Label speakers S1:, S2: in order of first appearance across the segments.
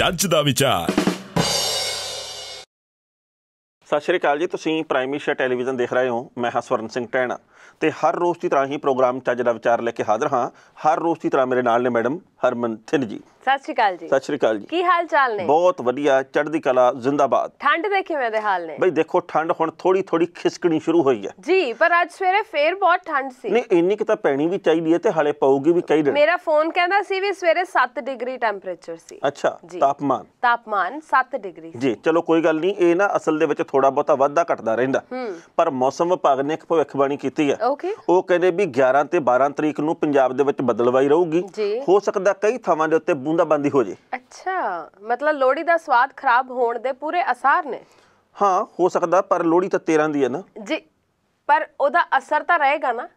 S1: ਜੱਜ ਦਾ ਵਿਚਾਰ ਸਤਿ ਸ਼੍ਰੀ ਅਕਾਲ ਜੀ ਤੁਸੀਂ ਪ੍ਰਾਈਮ ਏਸ਼ੀਆ ਟੈਲੀਵਿਜ਼ਨ ਦੇਖ ਰਹੇ ਹੋ ਮੈਂ ਹਾਂ ਸਵਰਨ ਸਿੰਘ ਟੈਣਾ ਤੇ ਹਰ ਰੋਜ਼ ਦੀ ਤਰ੍ਹਾਂ ਹੀ ਪ੍ਰੋਗਰਾਮ ਚੱਜ ਦਾ ਵਿਚਾਰ ਲੈ ਕੇ ਹਾਜ਼ਰ ਹਾਂ ਹਰ ਰੋਜ਼ ਦੀ ਤਰ੍ਹਾਂ ਮੇਰੇ ਨਾਲ ਨੇ ਮੈਡਮ ਹਰਮਨ ਥਿੰਨ ਜੀ
S2: ਸਤਿ ਸ਼੍ਰੀ ਅਕਾਲ ਜੀ ਸਤਿ ਸ਼੍ਰੀ ਅਕਾਲ ਜੀ ਕੀ ਹਾਲ ਚਾਲ ਨੇ
S1: ਬਹੁਤ ਵਧੀਆ ਚੜ੍ਹਦੀ ਕਲਾ ਜ਼ਿੰਦਾਬਾਦ
S2: ਠੰਡ ਦੇ ਕਿਵੇਂ ਦੇ ਹਾਲ ਨੇ ਬਈ
S1: ਦੇਖੋ ਠੰਡ ਹੁਣ ਥੋੜੀ ਥੋੜੀ ਖਿਸਕਣੀ ਸ਼ੁਰੂ ਹੋਈ ਹੈ
S2: ਜੀ ਪਰ ਅੱਜ ਸਵੇਰੇ ਫੇਰ ਬਹੁਤ ਠੰਡ ਸੀ ਨਹੀਂ
S1: ਇੰਨੀ ਕਿ ਤਾਂ ਪੈਣੀ ਵੀ ਚਾਹੀਦੀ ਹੈ ਤੇ ਹਲੇ ਪਾਉਗੀ ਵੀ ਕਈ ਦਿਨ
S2: ਮੇਰਾ ਫੋਨ ਕਹਿੰਦਾ ਸੀ ਵੀ ਸਵੇਰੇ 7 ਡਿਗਰੀ ਟੈਂਪਰੇਚਰ ਸੀ
S1: ਅੱਛਾ ਤਾਪਮਾਨ
S2: ਤਾਪਮਾਨ 7 ਡਿਗਰੀ
S1: ਜੀ ਚਲੋ ਕੋਈ ਗੱਲ ਨਹੀਂ ਇਹ ਨਾ ਅਸਲ ਦੇ ਵਿੱਚ ਥੋੜਾ ਬਹੁਤਾ ਵਾਧਾ ਘਟਦਾ ਰਹਿੰਦਾ ਪਰ ਮੌਸਮ ਵਿਭਾਗ ਨੇ ਇੱਕ ਭਵਿੱਖਬਾਣੀ ਕੀਤੀ ਹੈ ਓਕੇ ਉਹ ਕਹਿੰਦੇ ਵੀ 11 ਤੇ 12 ਤਰੀਕ ਨੂੰ ਪੰਜਾਬ ਦੇ ਵਿੱਚ ਬਦਲਵਾਈ ਰਹੂਗੀ ਹੋ ਸਕਦਾ ਕਈ ਥਾਵਾਂ ਦੇ ਉੱਤੇ ਬੂੰਦਾਬਾਂਦੀ ਹੋ ਜੇ
S2: ਅੱਛਾ ਮਤਲਬ ਲੋੜੀ ਦਾ ਸਵਾਦ ਖਰਾਬ ਹੋਣ ਦੇ ਪੂਰੇ ਅਸਾਰ ਨੇ
S1: ਹਾਂ ਹੋ ਸਕਦਾ ਪਰ ਲੋੜੀ ਤਾਂ 13 ਦੀ ਹੈ ਨਾ
S2: ਜੀ ਪਰ ਉਹਦਾ ਅਸਰ ਤਾਂ ਰਹੇਗਾ ਨਾ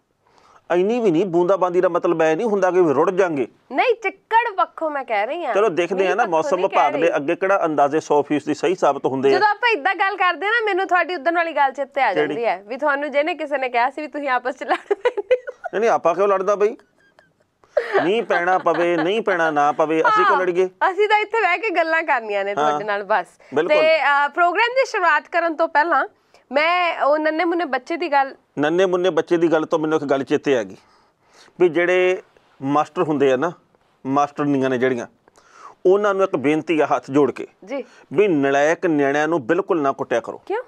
S1: ਇੰਨੀ ਵੀ ਨਹੀਂ ਬੂੰਦਾਬਾਂਦੀ ਦਾ ਮਤਲਬ ਐ ਨਹੀਂ ਹੁੰਦਾ ਕਿ ਰੁੜ ਜਾਗੇ
S2: ਨਹੀਂ ਚਿੱਕੜ ਪੱਖੋਂ ਮੈਂ ਕਹਿ ਰਹੀ ਹਾਂ ਚਲੋ ਦੇਖਦੇ ਆ ਨਾ ਮੌਸਮ ਵਿਭਾਗ ਦੇ
S1: ਅੱਗੇ ਕਿਹੜਾ ਅੰਦਾਜ਼ੇ 100% ਦੀ ਸਹੀ ਸਾਬਤ ਹੁੰਦੇ ਆ ਜਦੋਂ
S2: ਆਪਾਂ ਇਦਾਂ ਗੱਲ ਕਰਦੇ ਨਾ ਮੈਨੂੰ ਤੁਹਾਡੀ ਉਦਨ ਵਾਲੀ ਗੱਲ ਚਿੱਤੇ ਆ ਜਾਂਦੀ ਹੈ ਵੀ ਤੁਹਾਨੂੰ ਜਿਹਨੇ ਕਿਸੇ ਨੇ ਕਿਹਾ ਸੀ ਵੀ ਤੁਸੀਂ ਆਪਸ ਚ ਲੜ ਪੈਂਦੇ
S1: ਨਹੀਂ ਆਪਾਂ ਕਿਉਂ ਲੜਦਾ ਬਈ ਨਹੀਂ ਪੈਣਾ ਪਵੇ ਨਹੀਂ ਪੈਣਾ ਨਾ ਪਵੇ ਅਸੀਂ ਕਿਉਂ ਲੜੀਏ
S2: ਅਸੀਂ ਤਾਂ ਇੱਥੇ ਬਹਿ ਕੇ ਗੱਲਾਂ ਕਰਨੀਆਂ ਨੇ ਤੁਹਾਡੇ ਨਾਲ ਬਸ ਤੇ ਪ੍ਰੋਗਰਾਮ ਦੀ ਸ਼ੁਰੂਆਤ ਕਰਨ ਤੋਂ ਪਹਿਲਾਂ ਮੈਂ ਉਹ ਨੰਨੇ ਮੁੰਨੇ ਬੱਚੇ ਦੀ ਗੱਲ
S1: ਨੰਨੇ ਮੁੰਨੇ ਬੱਚੇ ਦੀ ਗੱਲ ਤੋਂ ਮੈਨੂੰ ਇੱਕ ਗੱਲ ਚੇਤੇ ਆ ਗਈ ਵੀ ਜਿਹੜੇ ਮਾਸਟਰ ਹੁੰਦੇ ਆ ਨਾ ਮਾਸਟਰ ਨੀਆਂ ਨੇ ਜਿਹੜੀਆਂ ਉਹਨਾਂ ਨੂੰ ਇੱਕ ਬੇਨਤੀ ਆ ਹੱਥ ਜੋੜ ਕੇ ਜੀ ਵੀ ਨਲਾਇਕ ਨਿਆਣਿਆਂ ਨੂੰ ਬਿਲਕੁਲ ਨਾ ਕੁੱਟਿਆ ਕਰੋ ਕਿਉਂ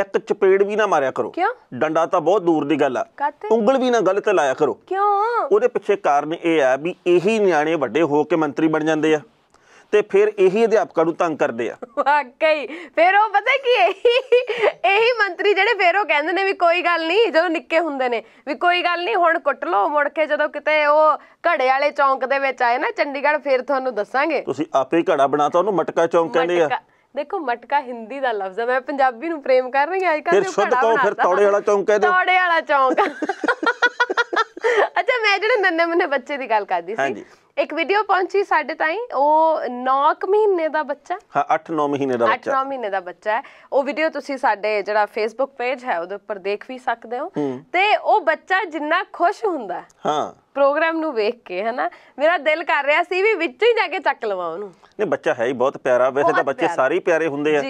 S1: ਇੱਕ ਚਪੇੜ ਵੀ ਨਾ ਮਾਰਿਆ ਕਰੋ ਕਿਉਂ ਡੰਡਾ ਤਾਂ ਬਹੁਤ ਦੂਰ ਦੀ ਗੱਲ ਆ ਉਂਗਲ ਵੀ ਨਾ ਗਲਤ ਲਾਇਆ ਕਰੋ
S2: ਕਿਉਂ ਉਹਦੇ
S1: ਪਿੱਛੇ ਕਾਰਨ ਇਹ ਆ ਵੀ ਇਹੀ ਨਿਆਣੇ ਵੱਡੇ ਹੋ ਕੇ ਮੰਤਰੀ ਬਣ ਜਾਂਦੇ ਆ ਤੇ ਫਿਰ ਇਹੀ ਅਧਿਆਪਕਾਂ ਨੂੰ ਤੰਗ ਕਰਦੇ ਆ
S2: ਵਾਕਈ ਫਿਰ ਉਹ ਪਤਾ ਕੀ ਇਹੀ ਇਹੀ ਮੰਤਰੀ ਜਿਹੜੇ ਫਿਰ ਉਹ ਕਹਿੰਦੇ ਨੇ ਵੀ ਕੋਈ ਗੱਲ ਨਹੀਂ ਜਦੋਂ ਨਿੱਕੇ ਹੁੰਦੇ ਨੇ ਵੀ ਕੋਈ ਗੱਲ ਨਹੀਂ ਹੁਣ ਕੁੱਟ ਲਓ ਮੁੜ ਕੇ ਜਦੋਂ ਕਿਤੇ ਉਹ ਘੜੇ ਵਾਲੇ ਚੌਂਕ ਦੇ ਵਿੱਚ ਆਏ ਨਾ ਚੰਡੀਗੜ੍ਹ ਫਿਰ ਤੁਹਾਨੂੰ ਦੱਸਾਂਗੇ ਤੁਸੀਂ
S1: ਆਪੇ ਘੜਾ ਬਣਾਤਾ ਉਹਨੂੰ ਮਟਕਾ ਚੌਂਕ ਕਹਿੰਦੇ ਆ
S2: ਦੇਖੋ ਮਟਕਾ ਹਿੰਦੀ ਦਾ ਲਫ਼ਜ਼ ਹੈ ਮੈਂ ਪੰਜਾਬੀ ਨੂੰ ਪ੍ਰੇਮ ਕਰ ਰਹੀ ਹਾਂ ਅੱਜ ਕੱਲ੍ਹ ਫਿਰ ਸ਼ੁੱਧ ਕਹੋ ਫਿਰ ਤੌੜੇ ਵਾਲਾ
S1: ਚੌਂਕ ਕਹਿ ਦਿਓ ਤੌੜੇ
S2: ਵਾਲਾ ਚੌਂਕ ਅੱਛਾ ਮੈਂ ਜਿਹੜੇ ਨੰਨੇ ਮੁੰਨੇ ਬੱਚੇ ਦੀ ਗੱਲ ਕਰਦੀ ਸੀ ਹਾਂਜੀ ਇੱਕ ਵੀਡੀਓ ਪਹੁੰਚੀ ਸਾਡੇ ਤਾਈਂ ਉਹ 9 ਮਹੀਨੇ ਦਾ ਬੱਚਾ
S1: ਹਾਂ 8-9 ਮਹੀਨੇ ਦਾ ਬੱਚਾ 8-9
S2: ਮਹੀਨੇ ਦਾ ਬੱਚਾ ਹੈ ਉਹ ਵੀਡੀਓ ਤੁਸੀਂ ਸਾਡੇ ਜਿਹੜਾ ਫੇਸਬੁੱਕ ਪੇਜ ਹੈ ਉਹਦੇ ਉੱਪਰ ਦੇਖ ਵੀ ਸਕਦੇ ਹੋ ਤੇ ਉਹ ਬੱਚਾ ਜਿੰਨਾ ਖੁਸ਼ ਹੁੰਦਾ ਹਾਂ ਪ੍ਰੋਗਰਾਮ ਨੂੰ ਵੇਖ ਕੇ ਹਨਾ ਮੇਰਾ ਦਿਲ ਕਰ ਰਿਹਾ ਸੀ ਵੀ ਵਿੱਚੋਂ ਹੀ ਜਾ ਕੇ ਚੱਕ ਲਵਾਂ ਉਹਨੂੰ
S1: ਨਹੀਂ ਬੱਚਾ ਹੈ ਹੀ ਬਹੁਤ ਪਿਆਰਾ ਵੈਸੇ ਤਾਂ ਬੱਚੇ ਸਾਰੇ ਹੀ ਪਿਆਰੇ ਹੁੰਦੇ ਆ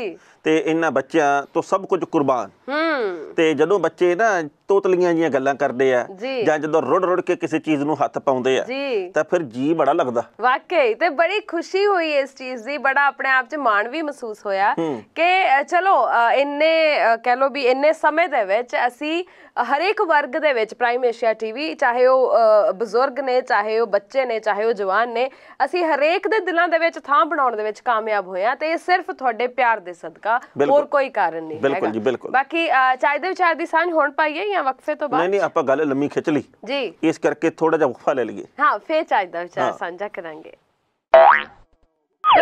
S1: ਤੇ ਇਹਨਾਂ ਬੱਚਿਆਂ ਤੋਂ ਸਭ ਕੁਝ ਕੁਰਬਾਨ
S2: ਹੂੰ
S1: ਤੇ ਜਦੋਂ ਬੱਚੇ ਨਾ ਤੋਤਲੀਆਂ ਜੀਆਂ ਗੱਲਾਂ ਕਰਦੇ ਆ ਜਾਂ ਜਦੋਂ ਰੁੜ ਰੁੜ ਕੇ ਕਿਸੇ ਚੀਜ਼ ਨੂੰ ਹੱਥ ਪਾਉਂਦੇ ਆ ਤਾਂ ਫਿਰ ਜੀ ਬੜਾ ਲੱਗਦਾ
S2: ਵਾਕਈ ਤੇ ਬੜੀ ਖੁਸ਼ੀ ਹੋਈ ਇਸ ਚੀਜ਼ ਦੀ ਬੜਾ ਆਪਣੇ ਆਪ 'ਚ ਮਾਣ ਵੀ ਮਹਿਸੂਸ ਹੋਇਆ ਕਿ ਚਲੋ ਇੰਨੇ ਕਹਿ ਲੋ ਵੀ ਇੰਨੇ ਸਮੇਂ ਦੇ ਵਿੱਚ ਅਸੀਂ ਹਰੇਕ ਵਰਗ ਦੇ ਵਿੱਚ ਪ੍ਰਾਈਮ ਏਸ਼ੀਆ ਟੀਵੀ ਚਾਹੇ ਉਹ ਬਜ਼ੁਰਗ ਨੇ ਚਾਹੇ ਉਹ ਬੱਚੇ ਨੇ ਚਾਹੇ ਉਹ ਜਵਾਨ ਨੇ ਅਸੀਂ ਹਰੇਕ ਦੇ ਦਿਲਾਂ ਦੇ ਵਿੱਚ ਥਾਂ ਬਣਾਉਣ ਦੇ ਵਿੱਚ ਕਾਮਯਾਬ ਹੋਏ ਆ ਤੇ ਇਹ ਸਿਰਫ ਤੁਹਾਡੇ ਪਿਆਰ ਦੇ ਸਦਕਾ ਹੋਰ ਕੋਈ ਕਾਰਨ ਨਹੀਂ ਬਿਲਕੁਲ ਜੀ ਬਿਲਕੁਲ ਬਾਕੀ ਚਾਹੇ ਦੇ ਵਿਚਾਰ ਦੀ ਸਾਂਝ ਹੁਣ ਪਾਈਏ ਜਾਂ ਵਕਫੇ ਤੋਂ ਬਾਅਦ ਨਹੀਂ ਨਹੀਂ
S1: ਆਪਾਂ ਗੱਲ ਲੰਮੀ ਖਿੱਚ ਲਈ ਜੀ ਇਸ ਕਰਕੇ ਥੋੜਾ ਜਿਹਾ ਵਕਫਾ ਲੈ ਲਈਏ
S2: ਹਾਂ ਫੇਰ ਚਾਹੇ ਦਾ ਵਿਚਾਰ ਸਾਂਝਾ ਕਰਾਂਗੇ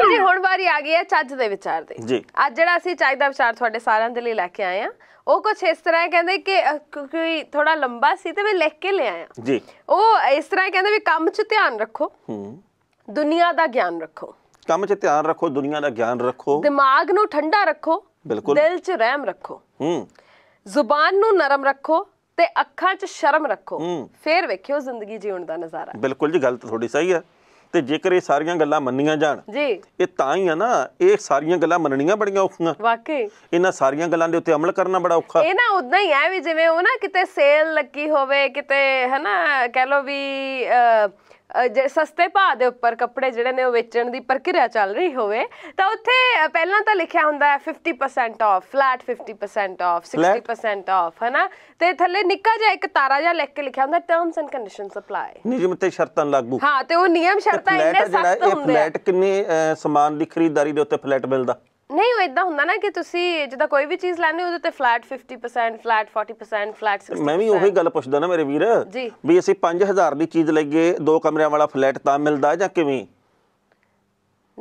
S2: ਜੀ ਹੁਣ ਵਾਰੀ ਆ ਗਈ ਹੈ ਚੱਜ ਦੇ ਵਿਚਾਰ ਦੀ ਜੀ ਅੱਜ ਜਿਹੜਾ ਅਸੀਂ ਚੱਜ ਦਾ ਵਿਚਾਰ ਤੁਹਾਡੇ ਸਾਰਿਆਂ ਦੇ ਲਈ ਲੈ ਕੇ ਆਏ ਆ ਉਹ ਕੁਝ ਇਸ ਤਰ੍ਹਾਂ ਕਹਿੰਦੇ ਕਿ ਕੋਈ ਥੋੜਾ ਲੰਬਾ ਸੀ ਤੇ ਮੈਂ ਲਿਖ ਕੇ ਆਇਆ ਜੀ ਉਹ ਇਸ ਤਰ੍ਹਾਂ ਕਹਿੰਦੇ ਵੀ ਕੰਮ 'ਚ ਧਿਆਨ ਰੱਖੋ ਹੂੰ ਦੁਨੀਆ ਦਾ ਗਿਆਨ ਰੱਖੋ
S1: ਕੰਮ 'ਚ ਧਿਆਨ ਰੱਖੋ ਦੁਨੀਆ ਦਾ ਗਿਆਨ ਰੱਖੋ
S2: ਦਿਮਾਗ ਨੂੰ ਠੰਡਾ ਰੱਖੋ ਬਿਲਕੁਲ ਦਿਲ 'ਚ ਰਹਿਮ ਰੱਖੋ ਹੂੰ ਜ਼ੁਬਾਨ ਨੂੰ ਨਰਮ ਰੱਖੋ ਤੇ ਅੱਖਾਂ 'ਚ ਸ਼ਰਮ ਰੱਖੋ ਫੇਰ ਵੇਖਿਓ ਜ਼ਿੰਦਗੀ ਜੀਉਣ ਦਾ ਨਜ਼ਾਰਾ
S1: ਬਿਲਕੁਲ ਜੀ ਗੱਲ ਤਾਂ ਥੋੜੀ ਸਹੀ ਹੈ ਤੇ ਜੇਕਰ ਇਹ ਸਾਰੀਆਂ ਗੱਲਾਂ ਮੰਨੀਆਂ ਜਾਣ ਜੀ ਇਹ ਤਾਂ ਹੀ ਆ ਨਾ ਇਹ ਸਾਰੀਆਂ ਗੱਲਾਂ ਮੰਨਣੀਆਂ ਬੜੀਆਂ ਔਖੀਆਂ ਵਾਕਈ ਇਹਨਾਂ ਸਾਰੀਆਂ ਗੱਲਾਂ ਦੇ ਉੱਤੇ ਅਮਲ ਕਰਨਾ ਬੜਾ ਔਖਾ ਇਹ
S2: ਨਾ ਉਦਾਂ ਹੀ ਐ ਵੀ ਜਿਵੇਂ ਉਹ ਨਾ ਕਿਤੇ ਸੇਲ ਲੱਗੀ ਹੋਵੇ ਕਿਤੇ ਹਨਾ ਕਹਿ ਲੋ ਵੀ ਜੇ ਸਸਤੇ ਭਾਅ ਦੇ ਉੱਪਰ ਕੱਪੜੇ ਜਿਹੜੇ ਨੇ ਉਹ ਵੇਚਣ ਦੀ ਪ੍ਰਕਿਰਿਆ ਚੱਲ ਰਹੀ ਹੋਵੇ ਤਾਂ ਉੱਥੇ ਪਹਿਲਾਂ ਤਾਂ ਲਿਖਿਆ ਹੁੰਦਾ ਹੈ 50% ਆਫ ਫਲੈਟ 50% ਆਫ 60% ਆਫ ਹਨਾ ਤੇ ਥੱਲੇ ਨਿੱਕਾ ਜਿਹਾ ਇੱਕ ਤਾਰਾ ਜਿਹਾ ਲਿਖ ਕੇ ਲਿਖਿਆ ਹੁੰਦਾ ਟਰਮਸ ਐਂਡ ਕੰਡੀਸ਼ਨਸ ਅਪਲਾਈ
S1: ਨਿਯਮ ਤੇ ਸ਼ਰਤਾਂ ਲਾਗੂ ਹਾਂ
S2: ਤੇ ਉਹ ਨਿਯਮ ਸ਼ਰਤਾਂ ਇੰਨੇ ਸਖਤ ਹੁੰਦੇ ਆ ਫਲੈਟ
S1: ਕਿੰਨੇ ਸਮਾਨ ਦੀ ਖਰੀਦਦਾਰੀ ਦੇ ਉੱਤੇ ਫਲੈਟ ਮਿਲਦਾ
S2: ਨਹੀਂ ਉਹ ਇਦਾਂ ਹੁੰਦਾ ਨਾ ਕਿ ਤੁਸੀਂ ਜਦੋਂ ਕੋਈ ਵੀ ਚੀਜ਼ ਲੈਣੇ ਉਹਦੇ ਤੇ ਫਲੈਟ 50% ਫਲੈਟ 40% ਫਲੈਟ 60% ਮੈਂ ਵੀ ਉਹੀ
S1: ਗੱਲ ਪੁੱਛਦਾ ਨਾ ਮੇਰੇ ਵੀਰ ਵੀ ਅਸੀਂ 5000 ਦੀ ਚੀਜ਼ ਲਈਏ ਦੋ ਕਮਰਿਆਂ ਵਾਲਾ ਫਲੈਟ ਤਾਂ ਮਿਲਦਾ ਜਾਂ ਕਿਵੇਂ